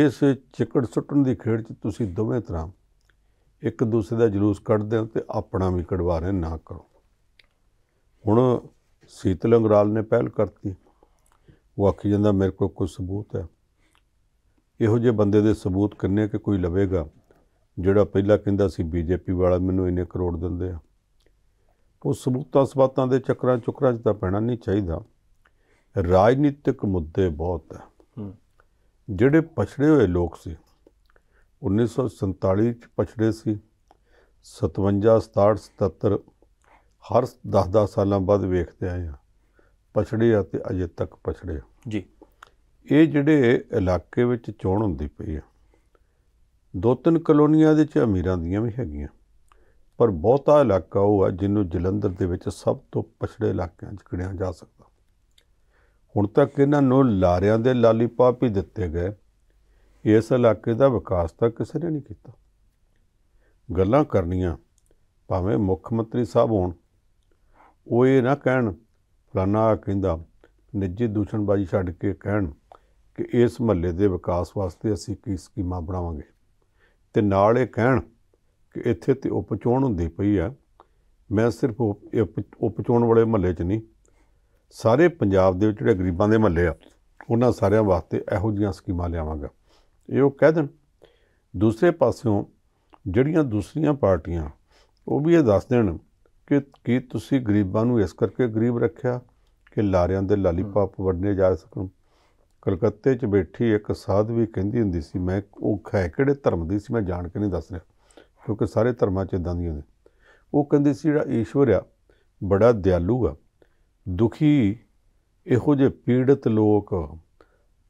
ਇਸ ਚਿਕੜ ਸੁੱਟਣ ਦੀ ਖੇਡ 'ਚ ਤੁਸੀਂ ਦੋਵੇਂ ਤਰ੍ਹਾਂ ਇੱਕ ਦੂਸਰੇ ਦਾ ਜਲੂਸ ਕੱਢਦੇ ਹੋ ਤੇ ਆਪਣਾ ਵੀ ਕਢਵਾ ਰਹੇ ਨਾ ਕਰੋ ਹੁਣ ਸੀਤਲ ਅੰਗਰਾਲ ਨੇ ਪਹਿਲ ਕਰਤੀ ਉਹ ਆਖੀ ਜਾਂਦਾ ਮੇਰੇ ਕੋਲ ਕੋਈ ਸਬੂਤ ਹੈ ਇਹੋ ਜਿਹੇ ਬੰਦੇ ਦੇ ਸਬੂਤ ਕਿੰਨੇ ਕਿ ਕੋਈ ਲਵੇਗਾ ਜਿਹੜਾ ਪਹਿਲਾਂ ਕਹਿੰਦਾ ਸੀ ਬੀਜੇਪੀ ਵਾਲਾ ਮੈਨੂੰ ਇੰਨੇ ਕਰੋੜ ਦਿੰਦੇ ਆ ਉਹ ਸਬੂਤਾਂ ਸਬਾਤਾਂ ਦੇ ਚੱਕਰਾਂ ਚੁਕਰਾਂ 'ਚ ਤਾਂ ਪੈਣਾ ਨਹੀਂ ਚਾਹੀਦਾ ਰਾਜਨੀਤਿਕ ਮੁੱਦੇ ਬਹੁਤ ਹੈ ਜਿਹੜੇ ਪਛੜੇ ਹੋਏ ਲੋਕ ਸੀ 1947 ਚ ਪਛੜੇ ਸੀ 57 67 77 ਹਰ 10-10 ਸਾਲਾਂ ਬਾਅਦ ਵੇਖਦੇ ਆਏ ਆ ਪਛੜੇ ਆ ਤੇ ਅਜੇ ਤੱਕ ਪਛੜੇ ਜੀ ਇਹ ਜਿਹੜੇ ਇਲਾਕੇ ਵਿੱਚ ਚੋਣ ਹੁੰਦੀ ਪਈ ਆ ਦੋ ਤਿੰਨ ਕਲੋਨੀਆਂ ਦੇ ਚ ਅਮੀਰਾਂ ਦੀਆਂ ਵੀ ਹੈਗੀਆਂ ਪਰ ਬਹੁਤਾ ਇਲਾਕਾ ਉਹ ਆ ਜਿਹਨੂੰ ਜਲੰਧਰ ਦੇ ਵਿੱਚ ਸਭ ਤੋਂ ਪਛੜੇ ਇਲਾਕਿਆਂ 'ਚ ਗਿਣਿਆ ਜਾ ਸਕਦਾ ਹੁਣ ਤੱਕ ਇਹਨਾਂ ਨੂੰ ਲਾਰਿਆਂ ਦੇ ਲਾਲੀਪਾਪ ਹੀ ਦਿੱਤੇ ਗਏ ਇਸ ਇਲਾਕੇ ਦਾ ਵਿਕਾਸ ਤਾਂ ਕਿਸੇ ਨੇ ਨਹੀਂ ਕੀਤਾ ਗੱਲਾਂ ਕਰਨੀਆਂ ਭਾਵੇਂ ਮੁੱਖ ਮੰਤਰੀ ਸਾਹਿਬ ਹੋਣ ਉਹ ਇਹ ਨਾ ਕਹਿਣ ਫਲਾਨਾ ਕਹਿੰਦਾ ਨਿੱਜੀ ਦੂਸ਼ਣਬਾਜੀ ਛੱਡ ਕੇ ਕਹਿਣ ਕਿ ਇਸ ਮਹੱਲੇ ਦੇ ਵਿਕਾਸ ਵਾਸਤੇ ਅਸੀਂ ਕੀ ਸਕੀਮਾਂ ਬਣਾਵਾਂਗੇ ਤੇ ਨਾਲ ਇਹ ਕਹਿਣ ਕਿ ਇੱਥੇ ਤੇ ਉਪਚੋਣ ਹੁੰਦੀ ਪਈ ਆ ਮੈਂ ਸਿਰਫ ਉਪਚੋਣ ਵਾਲੇ ਮਹੱਲੇ 'ਚ ਨਹੀਂ ਸਾਰੇ ਪੰਜਾਬ ਦੇ ਵਿੱਚ ਜਿਹੜੇ ਗਰੀਬਾਂ ਦੇ ਮਹੱਲੇ ਆ ਉਹਨਾਂ ਸਾਰਿਆਂ ਵਾਸਤੇ ਇਹੋ ਜੀਆਂ ਸਕੀਮਾਂ ਲਿਆਵਾਂਗਾ ਇਹ ਉਹ ਕਹਿ ਦੇਣ ਦੂਸਰੇ ਪਾਸਿਓਂ ਜਿਹੜੀਆਂ ਦੂਸਰੀਆਂ ਪਾਰਟੀਆਂ ਉਹ ਵੀ ਇਹ ਦੱਸ ਦੇਣ ਕਿ ਕੀ ਤੁਸੀਂ ਗਰੀਬਾਂ ਨੂੰ ਇਸ ਕਰਕੇ ਗਰੀਬ ਰੱਖਿਆ ਕਿ ਲਾਰਿਆਂ ਦੇ ਲਾਲੀਪਾਪ ਵੜਨੇ ਜਾ ਸਕਣ ਕਲਕੱਤੇ 'ਚ ਬੈਠੀ ਇੱਕ ਸਾਧਵੀ ਕਹਿੰਦੀ ਹੁੰਦੀ ਸੀ ਮੈਂ ਉਹ ਖੈ ਕਿਹੜੇ ਧਰਮ ਦੀ ਸੀ ਮੈਂ ਜਾਣ ਕੇ ਨਹੀਂ ਦੱਸ ਰਿਹਾ ਕਿਉਂਕਿ ਸਾਰੇ ਧਰਮਾਂ 'ਚ ਇਦਾਂ ਦੀ ਹੁੰਦੀ ਉਹ ਕਹਿੰਦੀ ਸੀ ਜਿਹੜਾ ਈਸ਼ਵਰ ਆ ਬੜਾ ਦਿਆਲੂ ਆ ਦੁਖੀ ਇਹੋ ਜਿਹੇ ਪੀੜਤ ਲੋਕ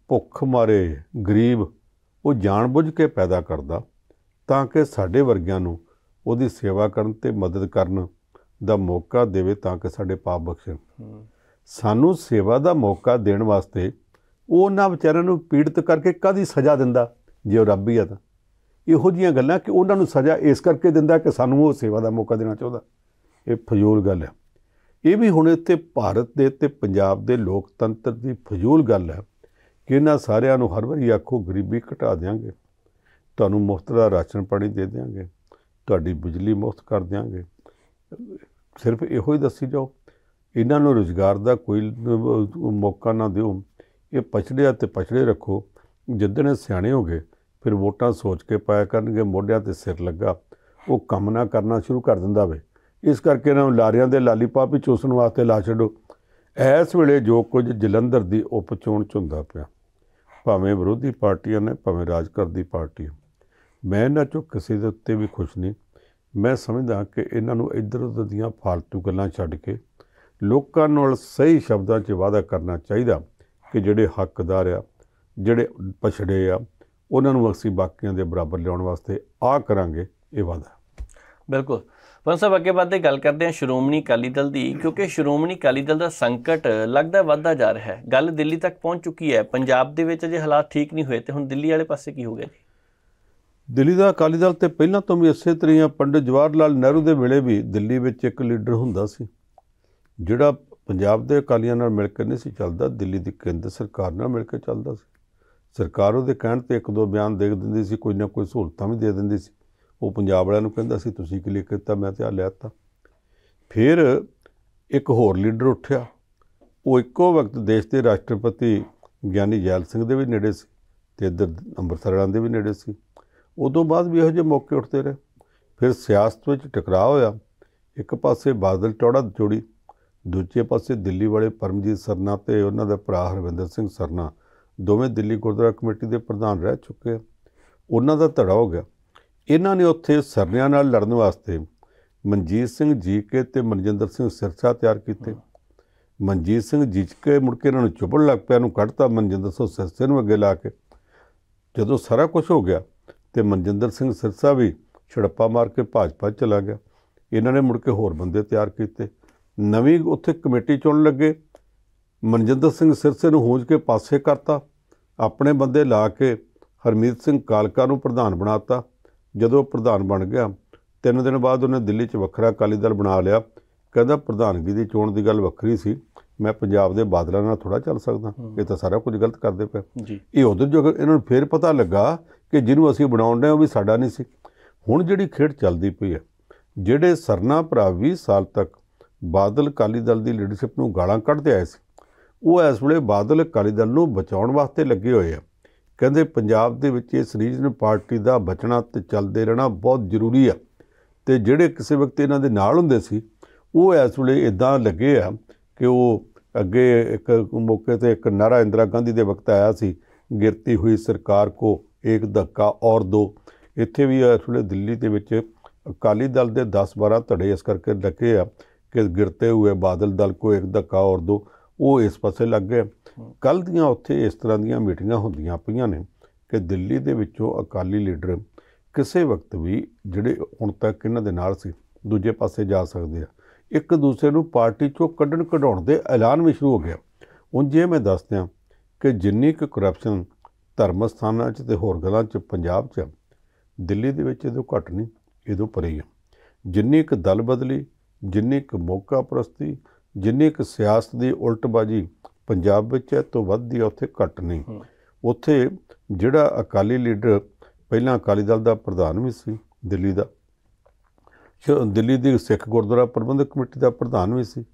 ਭੁੱਖ ਮਾਰੇ ਗਰੀਬ ਉਹ ਜਾਣਬੁੱਝ ਕੇ ਪੈਦਾ ਕਰਦਾ ਤਾਂ ਕਿ ਸਾਡੇ ਵਰਗਿਆਂ ਨੂੰ ਉਹਦੀ ਸੇਵਾ ਕਰਨ ਤੇ ਮਦਦ ਕਰਨ ਦਾ ਮੌਕਾ ਦੇਵੇ ਤਾਂ ਕਿ ਸਾਡੇ ਪਾਪ ਬਖਸ਼ਣ ਸਾਨੂੰ ਸੇਵਾ ਦਾ ਮੌਕਾ ਦੇਣ ਵਾਸਤੇ ਉਹ ਉਹਨਾਂ ਵਿਚਾਰਿਆਂ ਨੂੰ ਪੀੜਤ ਕਰਕੇ ਕਾਦੀ ਸਜ਼ਾ ਦਿੰਦਾ ਜੇ ਉਹ ਰੱਬ ਹੀ ਆ ਤਾਂ ਇਹੋ ਜੀਆਂ ਗੱਲਾਂ ਕਿ ਉਹਨਾਂ ਨੂੰ ਸਜ਼ਾ ਇਸ ਕਰਕੇ ਦਿੰਦਾ ਕਿ ਸਾਨੂੰ ਉਹ ਸੇਵਾ ਦਾ ਮੌਕਾ ਦੇਣਾ ਚਾਹੁੰਦਾ ਇਹ ਫਜ਼ੂਲ ਗੱਲ ਹੈ ਇਹ ਵੀ ਹੁਣ ਇੱਥੇ ਭਾਰਤ ਦੇ ਤੇ ਪੰਜਾਬ ਦੇ ਲੋਕਤੰਤਰ ਦੀ ਫਜ਼ੂਲ ਗੱਲ ਹੈ ਕਿ ਇਹਨਾਂ ਸਾਰਿਆਂ ਨੂੰ ਹਰ ਵਾਰੀ ਆਖੋ ਗਰੀਬੀ ਘਟਾ ਦੇਾਂਗੇ ਤੁਹਾਨੂੰ ਮੁਫਤ ਦਾ ਰਾਸ਼ਨ ਪਾਣੀ ਦੇ ਦੇਾਂਗੇ ਤੁਹਾਡੀ ਬਿਜਲੀ ਮੁਫਤ ਕਰ ਦੇਾਂਗੇ ਸਿਰਫ ਇਹੋ ਹੀ ਦੱਸੀ ਜਾਓ ਇਹਨਾਂ ਨੂੰ ਰੋਜ਼ਗਾਰ ਦਾ ਕੋਈ ਮੌਕਾ ਨਾ ਦਿਓ ਇਹ ਪਛੜਿਆ ਤੇ ਪਛੜੇ ਰੱਖੋ ਜਿੱਦਣ ਸਿਆਣੇ ਹੋਗੇ ਫਿਰ ਵੋਟਾਂ ਸੋਚ ਕੇ ਪਾਇਆ ਕਰਨਗੇ ਮੋਢਿਆਂ ਤੇ ਸਿਰ ਲੱਗਾ ਉਹ ਕੰਮ ਨਾ ਕਰਨਾ ਸ਼ੁਰੂ ਕਰ ਦਿੰਦਾ ਵੇ ਇਸ ਕਰਕੇ ਇਹਨਾਂ ਨੂੰ ਲਾਰਿਆਂ ਦੇ ਲਾਲੀਪਾਪ ਪਾਪੀ ਚੋਸਣ ਵਾਸਤੇ ਲਾ ਛੱਡੋ ਇਸ ਵੇਲੇ ਜੋ ਕੁਝ ਜਲੰਧਰ ਦੀ ਉਪਚੋਣ ਚ ਹੁੰਦਾ ਪਿਆ ਭਾਵੇਂ ਵਿਰੋਧੀ ਪਾਰਟੀਆਂ ਨੇ ਭਾਵੇਂ ਰਾਜ ਕਰਦੀ ਪਾਰਟੀ ਮੈਂ ਇਹਨਾਂ ਚੋਂ ਕਿਸੇ ਦੇ ਉੱਤੇ ਵੀ ਖੁਸ਼ ਨਹੀਂ ਮੈਂ ਸਮਝਦਾ ਕਿ ਇਹਨਾਂ ਨੂੰ ਇੱਧਰ ਉੱਧਰ ਦੀਆਂ ਫਾਲਤੂ ਗੱਲਾਂ ਛੱਡ ਕੇ ਲੋਕਾਂ ਨਾਲ ਸਹੀ ਸ਼ਬਦਾਂ 'ਚ ਵਾਅਦਾ ਕਰਨਾ ਚਾਹੀਦਾ ਕਿ ਜਿਹੜੇ ਹੱਕਦਾਰ ਆ ਜਿਹੜੇ ਪਛੜੇ ਆ ਉਹਨਾਂ ਨੂੰ ਅਸੀਂ ਬਾਕੀਆਂ ਦੇ ਬਰਾਬਰ ਲਿਆਉਣ ਵਾਸਤੇ ਆ ਕਰਾਂਗੇ ਇਹ ਵਾਅਦਾ ਬਿਲਕੁਲ ਪੰਜ ਸਾਹਿਬ ਅੱਗੇ ਵੱਧਦੇ ਗੱਲ ਕਰਦੇ ਹਾਂ ਸ਼੍ਰੋਮਣੀ ਅਕਾਲੀ ਦਲ ਦੀ ਕਿਉਂਕਿ ਸ਼੍ਰੋਮਣੀ ਅਕਾਲੀ ਦਲ ਦਾ ਸੰਕਟ ਲੱਗਦਾ ਵੱਧਦਾ ਜਾ ਰਿਹਾ ਹੈ ਗੱਲ ਦਿੱਲੀ ਤੱਕ ਪਹੁੰਚ ਚੁੱਕੀ ਹੈ ਪੰਜਾਬ ਦੇ ਵਿੱਚ ਅਜੇ ਹਾਲਾਤ ਠੀਕ ਨਹੀਂ ਹੋਏ ਤੇ ਹੁਣ ਦਿੱਲੀ ਵਾਲੇ ਪਾਸੇ ਕੀ ਹੋ ਗਿਆ ਜੀ ਦਿੱਲੀ ਦਾ ਅਕਾਲੀ ਦਲ ਤੇ ਪਹਿਲਾਂ ਤੋਂ ਵੀ ਇਸੇ ਤਰ੍ਹਾਂ ਪੰਡਤ ਜਵਾਹਰ ਲਾਲ ਨਹਿਰੂ ਦੇ ਵੇਲੇ ਵੀ ਦਿੱਲੀ ਵਿੱਚ ਇੱਕ ਲੀਡਰ ਹੁੰਦਾ ਸੀ ਜਿਹੜਾ ਪੰਜਾਬ ਦੇ ਅਕਾਲੀਆਂ ਨਾਲ ਮਿਲ ਕੇ ਨਹੀਂ ਸੀ ਚੱਲਦਾ ਦਿੱਲੀ ਦੀ ਕੇਂਦਰ ਸਰਕਾਰ ਨਾਲ ਮਿਲ ਕੇ ਚੱਲਦਾ ਸੀ ਸਰਕਾਰ ਉਹਦੇ ਕਹਿਣ ਤੇ ਇੱਕ ਦੋ ਬਿਆਨ ਦੇ ਦਿੰਦੀ ਸੀ ਕੋਈ ਨਾ ਕੋਈ ਸਹੂਲਤਾਂ ਵੀ ਦੇ ਦਿੰਦੀ ਸੀ ਉਹ ਪੰਜਾਬ ਵਾਲਿਆਂ ਨੂੰ ਕਹਿੰਦਾ ਸੀ ਤੁਸੀਂ ਕਲਿੱਕ ਕੀਤਾ ਮੈਂ ਤੇ ਆ ਲੈਤਾ ਫਿਰ ਇੱਕ ਹੋਰ ਲੀਡਰ ਉੱਠਿਆ ਉਹ ਇੱਕੋ ਵਕਤ ਦੇਸ਼ ਦੇ ਰਾਸ਼ਟਰਪਤੀ ਗਿਆਨੀ ਜੈਲ ਸਿੰਘ ਦੇ ਵੀ ਨੇੜੇ ਸੀ ਤੇ ਇੱਧਰ ਅੰਮ੍ਰਿਤਸਰ ਵਾਲਿਆਂ ਦੇ ਵੀ ਨੇੜੇ ਸੀ ਉਦੋਂ ਬਾਅਦ ਵੀ ਇਹੋ ਜਿਹੇ ਮੌਕੇ ਉੱਠਦੇ ਰਹੇ ਫਿਰ ਸਿਆਸਤ ਵਿੱਚ ਟਕਰਾਅ ਹੋਇਆ ਇੱਕ ਪਾਸੇ ਬਾਦਲ ਟੋੜਾ ਜੋੜੀ ਦੂਜੇ ਪਾਸੇ ਦਿੱਲੀ ਵਾਲੇ ਪਰਮਜੀਤ ਸਰਨਾ ਤੇ ਉਹਨਾਂ ਦਾ ਭਰਾ ਹਰਵਿੰਦਰ ਸਿੰਘ ਸਰਨਾ ਦੋਵੇਂ ਦਿੱਲੀ ਗੁਰਦੁਆਰਾ ਕਮੇਟੀ ਦੇ ਪ੍ਰਧਾਨ ਰਹਿ ਚੁੱਕੇ ਉਹਨਾਂ ਦਾ ਧੜਾ ਹੋ ਗਿਆ ਇਹਨਾਂ ਨੇ ਉੱਥੇ ਸਰਨਿਆਂ ਨਾਲ ਲੜਨ ਵਾਸਤੇ ਮਨਜੀਤ ਸਿੰਘ ਜੀਕੇ ਤੇ ਮਨਜਿੰਦਰ ਸਿੰਘ ਸਿਰਸਾ ਤਿਆਰ ਕੀਤੇ ਮਨਜੀਤ ਸਿੰਘ ਜੀਕੇ ਮੁੜ ਕੇ ਇਹਨਾਂ ਨੂੰ ਚੁੱਪਣ ਲੱਗ ਪਿਆ ਨੂੰ ਕੱਢਤਾ ਮਨਜਿੰਦਰ ਸਿੰਘ ਸਿਰਸੇ ਨੂੰ ਅੱਗੇ ਲਾ ਕੇ ਜਦੋਂ ਸਾਰਾ ਕੁਝ ਹੋ ਗਿਆ ਤੇ ਮਨਜਿੰਦਰ ਸਿੰਘ ਸਿਰਸਾ ਵੀ ਛੜੱਪਾ ਮਾਰ ਕੇ ਭਾਜਪਾ ਚਲਾ ਗਿਆ ਇਹਨਾਂ ਨੇ ਮੁੜ ਕੇ ਹੋਰ ਬੰਦੇ ਤਿਆਰ ਕੀਤੇ ਨਵੀਂ ਉੱਥੇ ਕਮੇਟੀ ਚੁਣ ਲੱਗੇ ਮਨਜਿੰਦਰ ਸਿੰਘ ਸਿਰਸੇ ਨੂੰ ਹੋਜ ਕੇ ਪਾਸੇ ਕਰਤਾ ਆਪਣੇ ਬੰਦੇ ਲਾ ਕੇ ਹਰਮੀਤ ਸਿੰਘ ਕਾਲਕਾ ਨੂੰ ਪ੍ਰਧਾਨ ਬਣਾਤਾ ਜਦੋਂ ਪ੍ਰਧਾਨ ਬਣ ਗਿਆ ਤਿੰਨ ਦਿਨ ਬਾਅਦ ਉਹਨੇ ਦਿੱਲੀ 'ਚ ਵੱਖਰਾ ਅਕਾਲੀ ਦਲ ਬਣਾ ਲਿਆ ਕਹਿੰਦਾ ਪ੍ਰਧਾਨਗੀ ਦੀ ਚੋਣ ਦੀ ਗੱਲ ਵੱਖਰੀ ਸੀ ਮੈਂ ਪੰਜਾਬ ਦੇ ਬਾਦਲਾਂ ਨਾਲ ਥੋੜਾ ਚੱਲ ਸਕਦਾ ਇਹ ਤਾਂ ਸਾਰਾ ਕੁਝ ਗਲਤ ਕਰਦੇ ਪਏ ਇਹ ਉਧਰ ਜੋ ਇਹਨਾਂ ਨੂੰ ਫੇਰ ਪਤਾ ਲੱਗਾ ਕਿ ਜਿਹਨੂੰ ਅਸੀਂ ਬਣਾਉਣ ਦੇ ਉਹ ਵੀ ਸਾਡਾ ਨਹੀਂ ਸੀ ਹੁਣ ਜਿਹੜੀ ਖੇਡ ਚੱਲਦੀ ਪਈ ਹੈ ਜਿਹੜੇ ਸਰਨਾ ਭਰਾ 20 ਸਾਲ ਤੱਕ ਬਾਦਲ ਕਾਲੀ ਦਲ ਦੀ ਲੀਡਰਸ਼ਿਪ ਨੂੰ ਗਾਲਾਂ ਕੱਢਦੇ ਆਏ ਸੀ ਉਹ ਇਸ ਵੇਲੇ ਬਾਦਲ ਕਾਲੀ ਦਲ ਨੂੰ ਬਚਾਉਣ ਵਾਸਤੇ ਲੱਗੇ ਹੋਏ ਆ ਕਹਿੰਦੇ ਪੰਜਾਬ ਦੇ ਵਿੱਚ ਇਸ ਰੀਜਨਲ ਪਾਰਟੀ ਦਾ ਬਚਣਾ ਤੇ ਚੱਲਦੇ ਰਹਿਣਾ ਬਹੁਤ ਜ਼ਰੂਰੀ ਆ ਤੇ ਜਿਹੜੇ ਕਿਸੇ ਵਕਤ ਇਹਨਾਂ ਦੇ ਨਾਲ ਹੁੰਦੇ ਸੀ ਉਹ ਇਸ ਵੇਲੇ ਇਦਾਂ ਲੱਗੇ ਆ ਕਿ ਉਹ ਅੱਗੇ ਇੱਕ ਮੌਕੇ ਤੇ ਇੱਕ ਨਾਰਾ ਇੰਦਰਾ ਗਾਂਧੀ ਦੇ ਵਕਤ ਆਇਆ ਸੀ ਗਿਰਤੀ ਹੋਈ ਸਰਕਾਰ ਕੋ ਇੱਕ ਧੱਕਾ ਔਰ ਦੋ ਇੱਥੇ ਵੀ ਇਸ ਵੇਲੇ ਦਿੱਲੀ ਦੇ ਵਿੱਚ ਅਕਾਲੀ ਦਲ ਦੇ 10-12 ਧੜੇ ਇਸ ਕਰਕੇ ਲੱਗੇ ਆ ਕਿ ਗਿਰਤੇ ਹੋਏ ਬਾਦਲ ਦਲ ਕੋ ਇੱਕ ਧੱਕਾ ਔਰ ਦੋ ਉਹ ਇਸ ਪਾਸੇ ਲੱਗ ਗਏ ਕੱਲ ਦੀਆਂ ਉੱਥੇ ਇਸ ਤਰ੍ਹਾਂ ਦੀਆਂ ਮੀਟਿੰਗਾਂ ਹੁੰਦੀਆਂ ਪਈਆਂ ਨੇ ਕਿ ਦਿੱਲੀ ਦੇ ਵਿੱਚੋਂ ਅਕਾਲੀ ਲੀਡਰ ਕਿਸੇ ਵਕਤ ਵੀ ਜਿਹੜੇ ਹੁਣ ਤੱਕ ਇਹਨਾਂ ਦੇ ਨਾਲ ਸੀ ਦੂਜੇ ਪਾਸੇ ਜਾ ਸਕਦੇ ਆ ਇੱਕ ਦੂਸਰੇ ਨੂੰ ਪਾਰਟੀ ਚੋਂ ਕੱਢਣ ਕਢਾਉਣ ਦੇ ਐਲਾਨ ਵੀ ਸ਼ੁਰੂ ਹੋ ਗਿਆ ਹੁਣ ਜੇ ਮੈਂ ਦੱਸਦਿਆਂ ਕਿ ਜਿੰਨੀ ਕੁ ਕਰਪਸ਼ਨ ਧਰਮ ਸਥਾਨਾਂ 'ਚ ਤੇ ਹੋਰ ਗੱਲਾਂ 'ਚ ਪੰਜਾਬ 'ਚ ਦਿੱਲੀ ਦੇ ਵਿੱਚ ਇਹਦੋਂ ਘਟਣੀ ਨਹੀਂ ਇਹਦੋਂ ਪਰੇ ਜਿੰਨੀ ਕੁ ਦਲ ਬਦਲੀ ਜਿੰਨੀ ਕੁ ਮੌਕਾ ਪ੍ਰਸਤੀ ਜਿੰਨੀ ਇੱਕ ਸਿਆਸਤ ਦੀ ਉਲਟਬਾਜੀ ਪੰਜਾਬ ਵਿੱਚ ਹੈ ਤੋਂ ਵੱਧਦੀ ਹੈ ਉੱਥੇ ਘਟ ਨਹੀਂ ਉੱਥੇ ਜਿਹੜਾ ਅਕਾਲੀ ਲੀਡਰ ਪਹਿਲਾਂ ਅਕਾਲੀ ਦਲ ਦਾ ਪ੍ਰਧਾਨ ਵੀ ਸੀ ਦਿੱਲੀ ਦਾ ਦਿੱਲੀ ਦੀ ਸਿੱਖ ਗੁਰਦੁਆਰਾ ਪ੍ਰਬੰਧਕ ਕਮੇਟੀ ਦਾ ਪ੍ਰਧਾਨ ਵੀ ਸੀ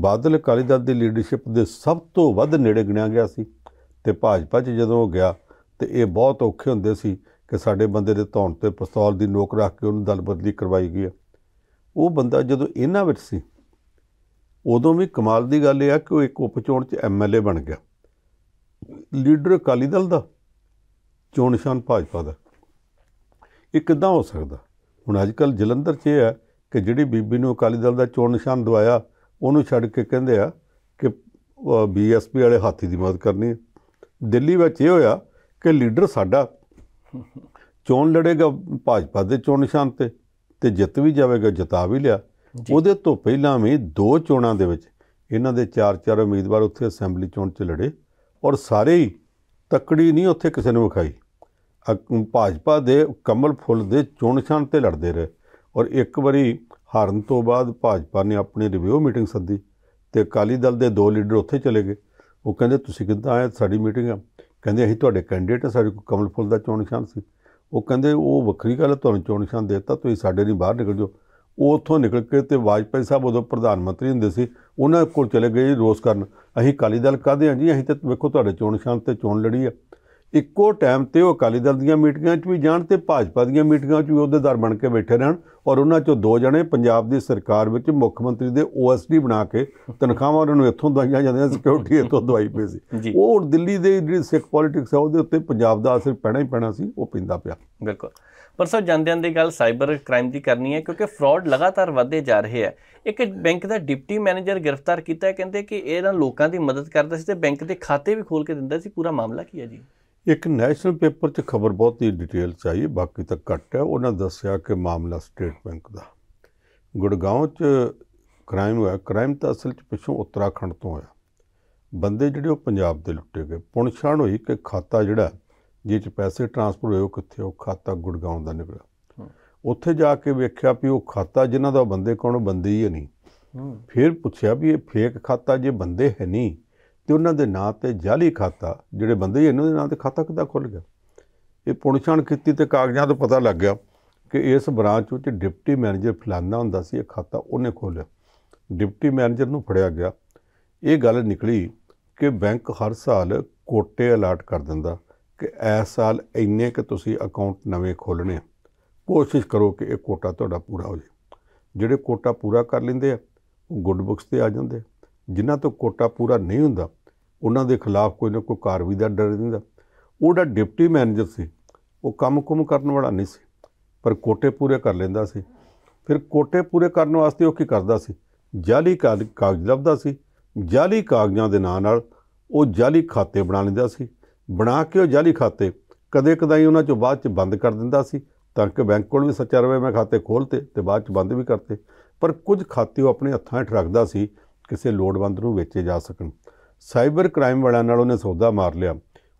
ਬਾਦਲ ਅਕਾਲੀ ਦਲ ਦੀ ਲੀਡਰਸ਼ਿਪ ਦੇ ਸਭ ਤੋਂ ਵੱਧ ਨੇੜੇ ਗਿਣਿਆ ਗਿਆ ਸੀ ਤੇ ਭਾਜਪਾ 'ਚ ਜਦੋਂ ਉਹ ਗਿਆ ਤੇ ਇਹ ਬਹੁਤ ਔਖੇ ਹੁੰਦੇ ਸੀ ਕਿ ਸਾਡੇ ਬੰਦੇ ਦੇ ਧੌਣ ਤੇ ਪਿਸਤੌਲ ਦੀ ਨੋਕ ਰੱਖ ਕੇ ਉਹਨੂੰ ਦਲ ਬਦਲੀ ਕਰਵਾਈ ਗਈ ਉਹ ਬੰਦਾ ਜਦੋਂ ਇਹਨਾਂ ਵਿੱਚ ਸੀ ਉਦੋਂ ਵੀ ਕਮਾਲ ਦੀ ਗੱਲ ਇਹ ਆ ਕਿ ਉਹ ਇੱਕ ਉਪਚੋਣ 'ਚ ਐਮਐਲਏ ਬਣ ਗਿਆ ਲੀਡਰ ਅਕਾਲੀ ਦਲ ਦਾ ਚੋਣ ਨਿਸ਼ਾਨ ਭਾਜਪਾ ਦਾ ਇਹ ਕਿਦਾਂ ਹੋ ਸਕਦਾ ਹੁਣ ਅੱਜ ਕੱਲ ਜਲੰਧਰ 'ਚ ਇਹ ਆ ਕਿ ਜਿਹੜੀ ਬੀਬੀ ਨੂੰ ਅਕਾਲੀ ਦਲ ਦਾ ਚੋਣ ਨਿਸ਼ਾਨ ਦਵਾਇਆ ਉਹਨੂੰ ਛੱਡ ਕੇ ਕਹਿੰਦੇ ਆ ਕਿ ਬੀਐਸਪੀ ਵਾਲੇ ਹਾਥੀ ਦੀ ਮਦਦ ਕਰਨੀ ਹੈ ਦਿੱਲੀ ਵਿੱਚ ਇਹ ਹੋਇਆ ਕਿ ਲੀਡਰ ਸਾਡਾ ਚੋਣ ਲੜੇਗਾ ਭਾਜਪਾ ਦੇ ਚੋਣ ਨਿਸ਼ਾਨ ਤੇ ਤੇ ਜਿੱਤ ਵੀ ਜਾਵੇਗਾ ਜਿਤਾ ਵੀ ਲਿਆ ਉਹਦੇ ਤੋਂ ਪਹਿਲਾਂ ਵੀ ਦੋ ਚੋਣਾਂ ਦੇ ਵਿੱਚ ਇਹਨਾਂ ਦੇ ਚਾਰ ਚਾਰ ਉਮੀਦਵਾਰ ਉੱਥੇ ਅਸੈਂਬਲੀ ਚੋਣ 'ਚ ਲੜੇ ਔਰ ਸਾਰੇ ਹੀ ਤਕੜੀ ਨਹੀਂ ਉੱਥੇ ਕਿਸੇ ਨੂੰ ਵਿਖਾਈ ਭਾਜਪਾ ਦੇ ਕਮਲ ਫੁੱਲ ਦੇ ਚੋਣ ਛਾਣ ਤੇ ਲੜਦੇ ਰਹੇ ਔਰ ਇੱਕ ਵਾਰੀ ਹਾਰਨ ਤੋਂ ਬਾਅਦ ਭਾਜਪਾ ਨੇ ਆਪਣੀ ਰਿਵਿਊ ਮੀਟਿੰਗ ਸੱਦੀ ਤੇ ਅਕਾਲੀ ਦਲ ਦੇ ਦੋ ਲੀਡਰ ਉੱਥੇ ਚਲੇ ਗਏ ਉਹ ਕਹਿੰਦੇ ਤੁਸੀਂ ਕਿੱਦਾਂ ਆਏ ਸਾਡੀ ਮੀਟਿੰਗ ਆ ਕਹਿੰਦੇ ਅਸੀਂ ਤੁਹਾਡੇ ਕੈਂਡੀਡੇਟ ਆ ਸਾਡੇ ਕੋਲ ਕਮਲ ਫੁੱਲ ਦਾ ਚੋਣ ਨਿਸ਼ਾਨ ਸੀ ਉਹ ਕਹਿੰਦੇ ਉਹ ਵੱਖਰੀ ਗੱਲ ਤੁਹਾਨੂੰ ਚੋਣ ਨਿਸ਼ਾਨ ਦਿੱਤਾ ਤੁਸੀਂ ਸਾਡੇ ਨਹੀਂ ਬਾਹਰ ਨਿਕਲ ਜਾਓ ਉਹ ਉੱਥੋਂ ਨਿਕਲ ਕੇ ਤੇ ਵਾਜਪਾਈ ਸਾਹਿਬ ਉਦੋਂ ਪ੍ਰਧਾਨ ਮੰਤਰੀ ਹੁੰਦੇ ਸੀ ਉਹਨਾਂ ਕੋਲ ਚਲੇ ਗਏ ਰੋਸ ਕਰਨ ਅਸੀਂ ਅਕਾਲੀ ਦਲ ਕਾਦੇ ਹਾਂ ਜੀ ਅਸੀਂ ਤਾਂ ਵੇਖੋ ਤੁਹਾਡੇ ਚੋਣ ਸ਼ਾਂਤ ਤੇ ਚੋਣ ਲੜੀ ਆ ਇੱਕੋ ਟਾਈਮ ਤੇ ਉਹ ਅਕਾਲੀ ਦਲ ਦੀਆਂ ਮੀਟਿੰਗਾਂ 'ਚ ਵੀ ਜਾਣ ਤੇ ਭਾਜਪਾ ਦੀਆਂ ਮੀਟਿੰਗਾਂ 'ਚ ਵੀ ਉਹਦੇ ਦਰ ਬਣ ਕੇ ਬੈਠੇ ਰਹਿਣ ਔਰ ਉਹਨਾਂ 'ਚੋਂ ਦੋ ਜਣੇ ਪੰਜਾਬ ਦੀ ਸਰਕਾਰ ਵਿੱਚ ਮੁੱਖ ਮੰਤਰੀ ਦੇ ਓਐਸਡੀ ਬਣਾ ਕੇ ਤਨਖਾਹਾਂ ਉਹਨਾਂ ਨੂੰ ਇੱਥੋਂ ਦਵਾਈਆਂ ਜਾਂਦੀਆਂ ਸਿਕਿਉਰਿਟੀ ਇੱਥੋਂ ਦਵਾਈ ਪਈ ਸੀ ਉਹ ਦਿੱਲੀ ਦੇ ਜਿਹੜੀ ਸਿੱਖ ਪੋਲਿਟਿਕਸ ਆ ਉਹਦੇ ਉੱਤੇ ਪੰਜਾਬ ਦਾ ਅਸਰ ਪੈਣਾ ਹੀ ਪੈਣਾ ਸੀ ਉਹ ਪਿੰਦਾ ਪਿਆ ਬਿਲਕੁਲ ਪਰ ਸਰ ਜਾਂਦੇ ਜਾਂਦੇ ਗੱਲ ਸਾਈਬਰ ਕ੍ਰਾਈਮ ਦੀ ਕਰਨੀ ਹੈ ਕਿਉਂਕਿ ਫਰਾਡ ਲਗਾਤਾਰ ਵਧਦੇ ਜਾ ਰਹੇ ਹੈ ਇੱਕ ਬੈਂਕ ਦਾ ਡਿਪਟੀ ਮੈਨੇਜਰ ਗ੍ਰਿਫਤਾਰ ਕੀਤਾ ਕਹਿੰਦੇ ਕਿ ਇਹ ਨਾ ਲੋਕਾਂ ਦੀ ਮਦਦ ਕਰਦਾ ਸੀ ਤੇ ਬੈਂਕ ਦੇ ਖਾਤੇ ਵੀ ਖੋਲ ਕੇ ਦਿੰਦਾ ਸੀ ਪੂਰਾ ਮਾਮਲਾ ਕੀ ਹੈ ਜੀ ਇੱਕ ਨੈਸ਼ਨਲ ਪੇਪਰ 'ਚ ਖਬਰ ਬਹੁਤ ਹੀ ਡਿਟੇਲ 'ਚ ਆਈ ਬਾਕੀ ਤਾਂ ਘੱਟ ਹੈ ਉਹਨਾਂ ਦੱਸਿਆ ਕਿ ਮਾਮਲਾ ਸਟੇਟ ਬੈਂਕ ਦਾ ਗੁੜਗਾਉਂ 'ਚ ਕ੍ਰਾਈਮ ਹੋਇਆ ਕ੍ਰਾਈਮ ਤਾਂ ਅਸਲ 'ਚ ਪਿੱਛੋਂ ਉੱਤਰਾਖੰਡ ਤੋਂ ਆਇਆ ਬੰਦੇ ਜਿਹੜੇ ਉਹ ਪੰਜਾਬ ਦੇ ਲੁੱਟੇ ਗਏ ਪੁਣਛਾਣ ਹੋਈ ਕਿ ਖਾਤਾ ਜਿਹੜਾ ਜੇ ਚ ਪੈਸੇ ਟ੍ਰਾਂਸਫਰ ਹੋਏ ਉਹ ਕਿੱਥੇ ਉਹ ਖਾਤਾ ਗੁੜਗਾਉਂ ਦਾ ਨਿਕਲਿਆ ਉੱਥੇ ਜਾ ਕੇ ਵੇਖਿਆ ਵੀ ਉਹ ਖਾਤਾ ਜਿਨ੍ਹਾਂ ਦਾ ਬੰਦੇ ਕੋਣ ਬੰਦੇ ਹੀ ਨਹੀਂ ਫਿਰ ਪੁੱਛਿਆ ਵੀ ਇਹ ਫੇਕ ਖਾਤਾ ਜੇ ਬੰਦੇ ਹੈ ਨਹੀਂ ਤੇ ਉਹਨਾਂ ਦੇ ਨਾਂ ਤੇ ਜਾਲੀ ਖਾਤਾ ਜਿਹੜੇ ਬੰਦੇ ਇਹਨਾਂ ਦੇ ਨਾਂ ਤੇ ਖਾਤਾ ਕਿਦਾਂ ਖੁੱਲ ਗਿਆ ਇਹ ਪੁਣਛਾਣ ਕੀਤੀ ਤੇ ਕਾਗਜ਼ਾਂ ਤੋਂ ਪਤਾ ਲੱਗ ਗਿਆ ਕਿ ਇਸ ਬ੍ਰਾਂਚ ਵਿੱਚ ਡਿਪਟੀ ਮੈਨੇਜਰ ਫਲਾਨਾ ਹੁੰਦਾ ਸੀ ਇਹ ਖਾਤਾ ਉਹਨੇ ਖੋਲਿਆ ਡਿਪਟੀ ਮੈਨੇਜਰ ਨੂੰ ਫੜਿਆ ਗਿਆ ਇਹ ਗੱਲ ਨਿਕਲੀ ਕਿ ਬੈਂਕ ਹਰ ਸਾਲ ਕੋਟੇ ਅਲਾਟ ਕਰ ਦਿੰਦਾ ਕਿ ਇਸ ਸਾਲ ਇੰਨੇ ਕਿ ਤੁਸੀਂ ਅਕਾਊਂਟ ਨਵੇਂ ਖੋਲਣੇ ਕੋਸ਼ਿਸ਼ ਕਰੋ ਕਿ ਇਹ ਕੋਟਾ ਤੁਹਾਡਾ ਪੂਰਾ ਹੋ ਜਾਵੇ ਜਿਹੜੇ ਕੋਟਾ ਪੂਰਾ ਕਰ ਲੈਂਦੇ ਆ ਉਹ ਗੁੱਡ ਬੁਕਸ ਤੇ ਆ ਜਾਂਦੇ ਜਿਨ੍ਹਾਂ ਤੋਂ ਕੋਟਾ ਪੂਰਾ ਨਹੀਂ ਹੁੰਦਾ ਉਹਨਾਂ ਦੇ ਖਿਲਾਫ ਕੋਈ ਨਾ ਕੋਈ ਕਾਰਵਾਈ ਦਾ ਡਰ ਦਿੰਦਾ ਉਹਦਾ ਡਿਪਟੀ ਮੈਨੇਜਰ ਸੀ ਉਹ ਕੰਮ-ਕੁਮ ਕਰਨ ਵਾਲਾ ਨਹੀਂ ਸੀ ਪਰ ਕੋਟੇ ਪੂਰੇ ਕਰ ਲੈਂਦਾ ਸੀ ਫਿਰ ਕੋਟੇ ਪੂਰੇ ਕਰਨ ਵਾਸਤੇ ਉਹ ਕੀ ਕਰਦਾ ਸੀ ਜਾਲੀ ਕਾਗਜ਼ ਲੱਭਦਾ ਸੀ ਜਾਲੀ ਕਾਗਜ਼ਾਂ ਦੇ ਨਾਂ ਨਾਲ ਉਹ ਜਾਲੀ ਖਾਤੇ ਬਣਾ ਲੈਂਦਾ ਸੀ ਬਣਾ ਕੇ ਉਹ ਜਾਲੀ ਖਾਤੇ ਕਦੇ ਕਦਾਈ ਉਹਨਾਂ ਚੋਂ ਬਾਅਦ ਚ ਬੰਦ ਕਰ ਦਿੰਦਾ ਸੀ ਤਾਂ ਕਿ ਬੈਂਕ ਕੋਲ ਵੀ ਸੱਚਾ ਰਵੇ ਮੈਂ ਖਾਤੇ ਖੋਲਤੇ ਤੇ ਬਾਅਦ ਚ ਬੰਦ ਵੀ ਕਰਤੇ ਪਰ ਕੁਝ ਖਾਤੇ ਉਹ ਆਪਣੇ ਹੱਥਾਂ 'ਚ ਰੱਖਦਾ ਸੀ ਕਿਸੇ ਲੋੜਵੰਦ ਨੂੰ ਵੇਚੇ ਜਾ ਸਕਣ ਸਾਈਬਰ ਕ੍ਰਾਈਮ ਵਾਲਿਆਂ ਨਾਲ ਉਹਨੇ ਸੌਦਾ ਮਾਰ ਲਿਆ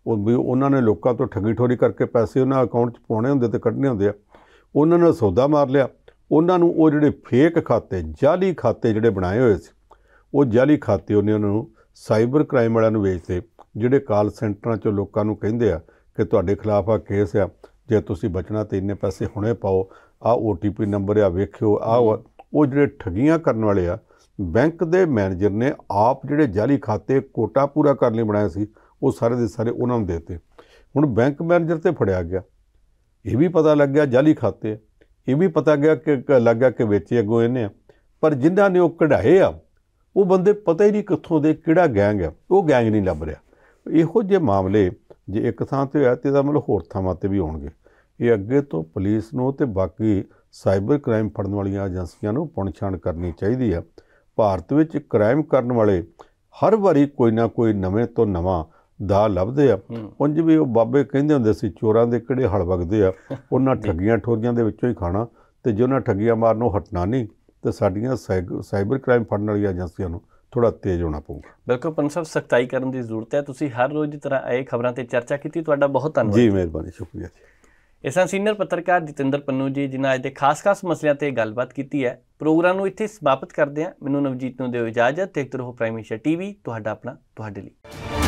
ਉਹ ਵੀ ਉਹਨਾਂ ਨੇ ਲੋਕਾਂ ਤੋਂ ਠੱਗੀ ਠੋਰੀ ਕਰਕੇ ਪੈਸੇ ਉਹਨਾਂ ਅਕਾਊਂਟ 'ਚ ਪਾਉਣੇ ਹੁੰਦੇ ਤੇ ਕੱਢਣੇ ਹੁੰਦੇ ਆ ਉਹਨਾਂ ਨਾਲ ਸੌਦਾ ਮਾਰ ਲਿਆ ਉਹਨਾਂ ਨੂੰ ਉਹ ਜਿਹੜੇ ਫੇਕ ਖਾਤੇ ਜਾਲੀ ਖਾਤੇ ਜਿਹੜੇ ਬਣਾਏ ਹੋਏ ਸੀ ਉਹ ਜਾਲੀ ਖਾਤੇ ਉਹਨੇ ਉਹਨਾਂ ਨੂੰ ਸਾਈਬਰ ਕ੍ਰਾਈਮ ਵਾਲਿਆਂ ਨੂੰ ਵੇਚਤੇ ਜਿਹੜੇ ਕਾਲ ਸੈਂਟਰਾਂ 'ਚੋਂ ਲੋਕਾਂ ਨੂੰ ਕਹਿੰਦੇ ਆ ਕਿ ਤੁਹਾਡੇ ਖਿਲਾਫ ਆ ਕੇਸ ਆ ਜੇ ਤੁਸੀਂ ਬਚਣਾ ਤੇ ਇੰਨੇ ਪੈਸੇ ਹੁਣੇ ਪਾਓ ਆ OTP ਨੰਬਰ ਆ ਵੇਖਿਓ ਆ ਉਹ ਜਿਹੜੇ ਠਗੀਆਂ ਕਰਨ ਵਾਲੇ ਆ ਬੈਂਕ ਦੇ ਮੈਨੇਜਰ ਨੇ ਆਪ ਜਿਹੜੇ ਜਾਲੀ ਖਾਤੇ ਕੋਟਾ ਪੂਰਾ ਕਰਨ ਲਈ ਬਣਾਏ ਸੀ ਉਹ ਸਾਰੇ ਦੇ ਸਾਰੇ ਉਹਨਾਂ ਨੂੰ ਦਿੱਤੇ ਹੁਣ ਬੈਂਕ ਮੈਨੇਜਰ ਤੇ ਫੜਿਆ ਗਿਆ ਇਹ ਵੀ ਪਤਾ ਲੱਗ ਗਿਆ ਜਾਲੀ ਖਾਤੇ ਇਹ ਵੀ ਪਤਾ ਗਿਆ ਕਿ ਲੱਗਾ ਕਿ ਵੇਚੇ ਅਗੋ ਇਹਨੇ ਪਰ ਜਿੰਨਾਂ ਨੇ ਉਹ ਕਢਾਏ ਆ ਉਹ ਬੰਦੇ ਪਤਾ ਹੀ ਨਹੀਂ ਕਿੱਥੋਂ ਦੇ ਕਿਹੜਾ ਗੈਂਗ ਆ ਉਹ ਗੈਂਗ ਨਹੀਂ ਲੱਭ ਰਿਹਾ ਇਹੋ ਜਿਹੇ ਮਾਮਲੇ ਜੇ ਇੱਕ ਥਾਂ ਤੇ ਹੋਇਆ ਤੇ ਦਾ ਮਤਲਬ ਹੋਰ ਥਾਵਾਂ ਤੇ ਵੀ ਹੋਣਗੇ ਇਹ ਅੱਗੇ ਤੋਂ ਪੁਲਿਸ ਨੂੰ ਤੇ ਬਾਕੀ ਸਾਈਬਰ ਕ੍ਰਾਈਮ ਫੜਨ ਵਾਲੀਆਂ ਏਜੰਸੀਆਂ ਨੂੰ ਪੁਣਛਾਣ ਕਰਨੀ ਚਾਹੀਦੀ ਹੈ ਭਾਰਤ ਵਿੱਚ ਕ੍ਰਾਈਮ ਕਰਨ ਵਾਲੇ ਹਰ ਵਾਰੀ ਕੋਈ ਨਾ ਕੋਈ ਨਵੇਂ ਤੋਂ ਨਵਾਂ ਦਾ ਲੱਭਦੇ ਆ ਉੰਜ ਵੀ ਉਹ ਬਾਬੇ ਕਹਿੰਦੇ ਹੁੰਦੇ ਸੀ ਚੋਰਾਂ ਦੇ ਕਿਹੜੇ ਹਲ ਵਗਦੇ ਆ *laughs* ਉਹਨਾਂ ਠੱਗੀਆਂ ਠੋਰੀਆਂ ਦੇ ਵਿੱਚੋਂ ਹੀ ਖਾਣਾ ਤੇ ਜੇ ਉਹਨਾਂ ਠੱਗੀਆਂ ਮਾਰਨੋਂ ਹਟਣਾ ਨਹੀਂ ਤੇ ਸਾਡੀਆਂ ਸਾਈਬਰ ਕ੍ਰਾਈਮ ਫੜਨ ਵਾਲੀਆਂ ਏਜੰਸੀਆਂ ਨੂੰ ਥੋੜਾ ਤੇਜ਼ ਹੋਣਾ ਪਊਗਾ ਬਿਲਕੁਲ ਪੰਨ ਸਾਹਿਬ ਸਖਤਾਈ ਕਰਨ ਦੀ ਜ਼ਰੂਰਤ ਹੈ ਤੁਸੀਂ ਹਰ ਰੋਜ਼ ਦੀ ਤਰ੍ਹਾਂ ਇਹ ਖਬਰਾਂ ਤੇ ਚਰਚਾ ਕੀਤੀ ਤੁਹਾਡਾ ਬਹੁਤ ਧੰਨਵਾਦ ਜੀ ਮਿਹਰਬਾਨੀ ਸ਼ੁਕਰੀਆ ਜੀ ਇਸਾਂ ਸੀਨੀਅਰ ਪੱਤਰਕਾਰ ਜਤਿੰਦਰ ਪੰਨੂ ਜੀ ਜਿਨ੍ਹਾਂ ਅੱਜ ਦੇ ਖਾਸ-ਖਾਸ ਮਸਲਿਆਂ ਤੇ ਗੱਲਬਾਤ ਕੀਤੀ ਹੈ ਪ੍ਰੋਗਰਾਮ ਨੂੰ ਇੱਥੇ ਸਮਾਪਤ ਕਰਦੇ ਹਾਂ ਮੈਨੂੰ ਨਵਜੀਤ ਨੂੰ ਦਿਓ ਇਜਾਜ਼ਤ ਤੇ ਰਹੋ ਪ੍ਰਾਈਮ ਏਸ਼ੀਆ ਟੀਵੀ ਤੁਹਾਡਾ ਆਪਣਾ ਤੁਹਾਡੇ ਲਈ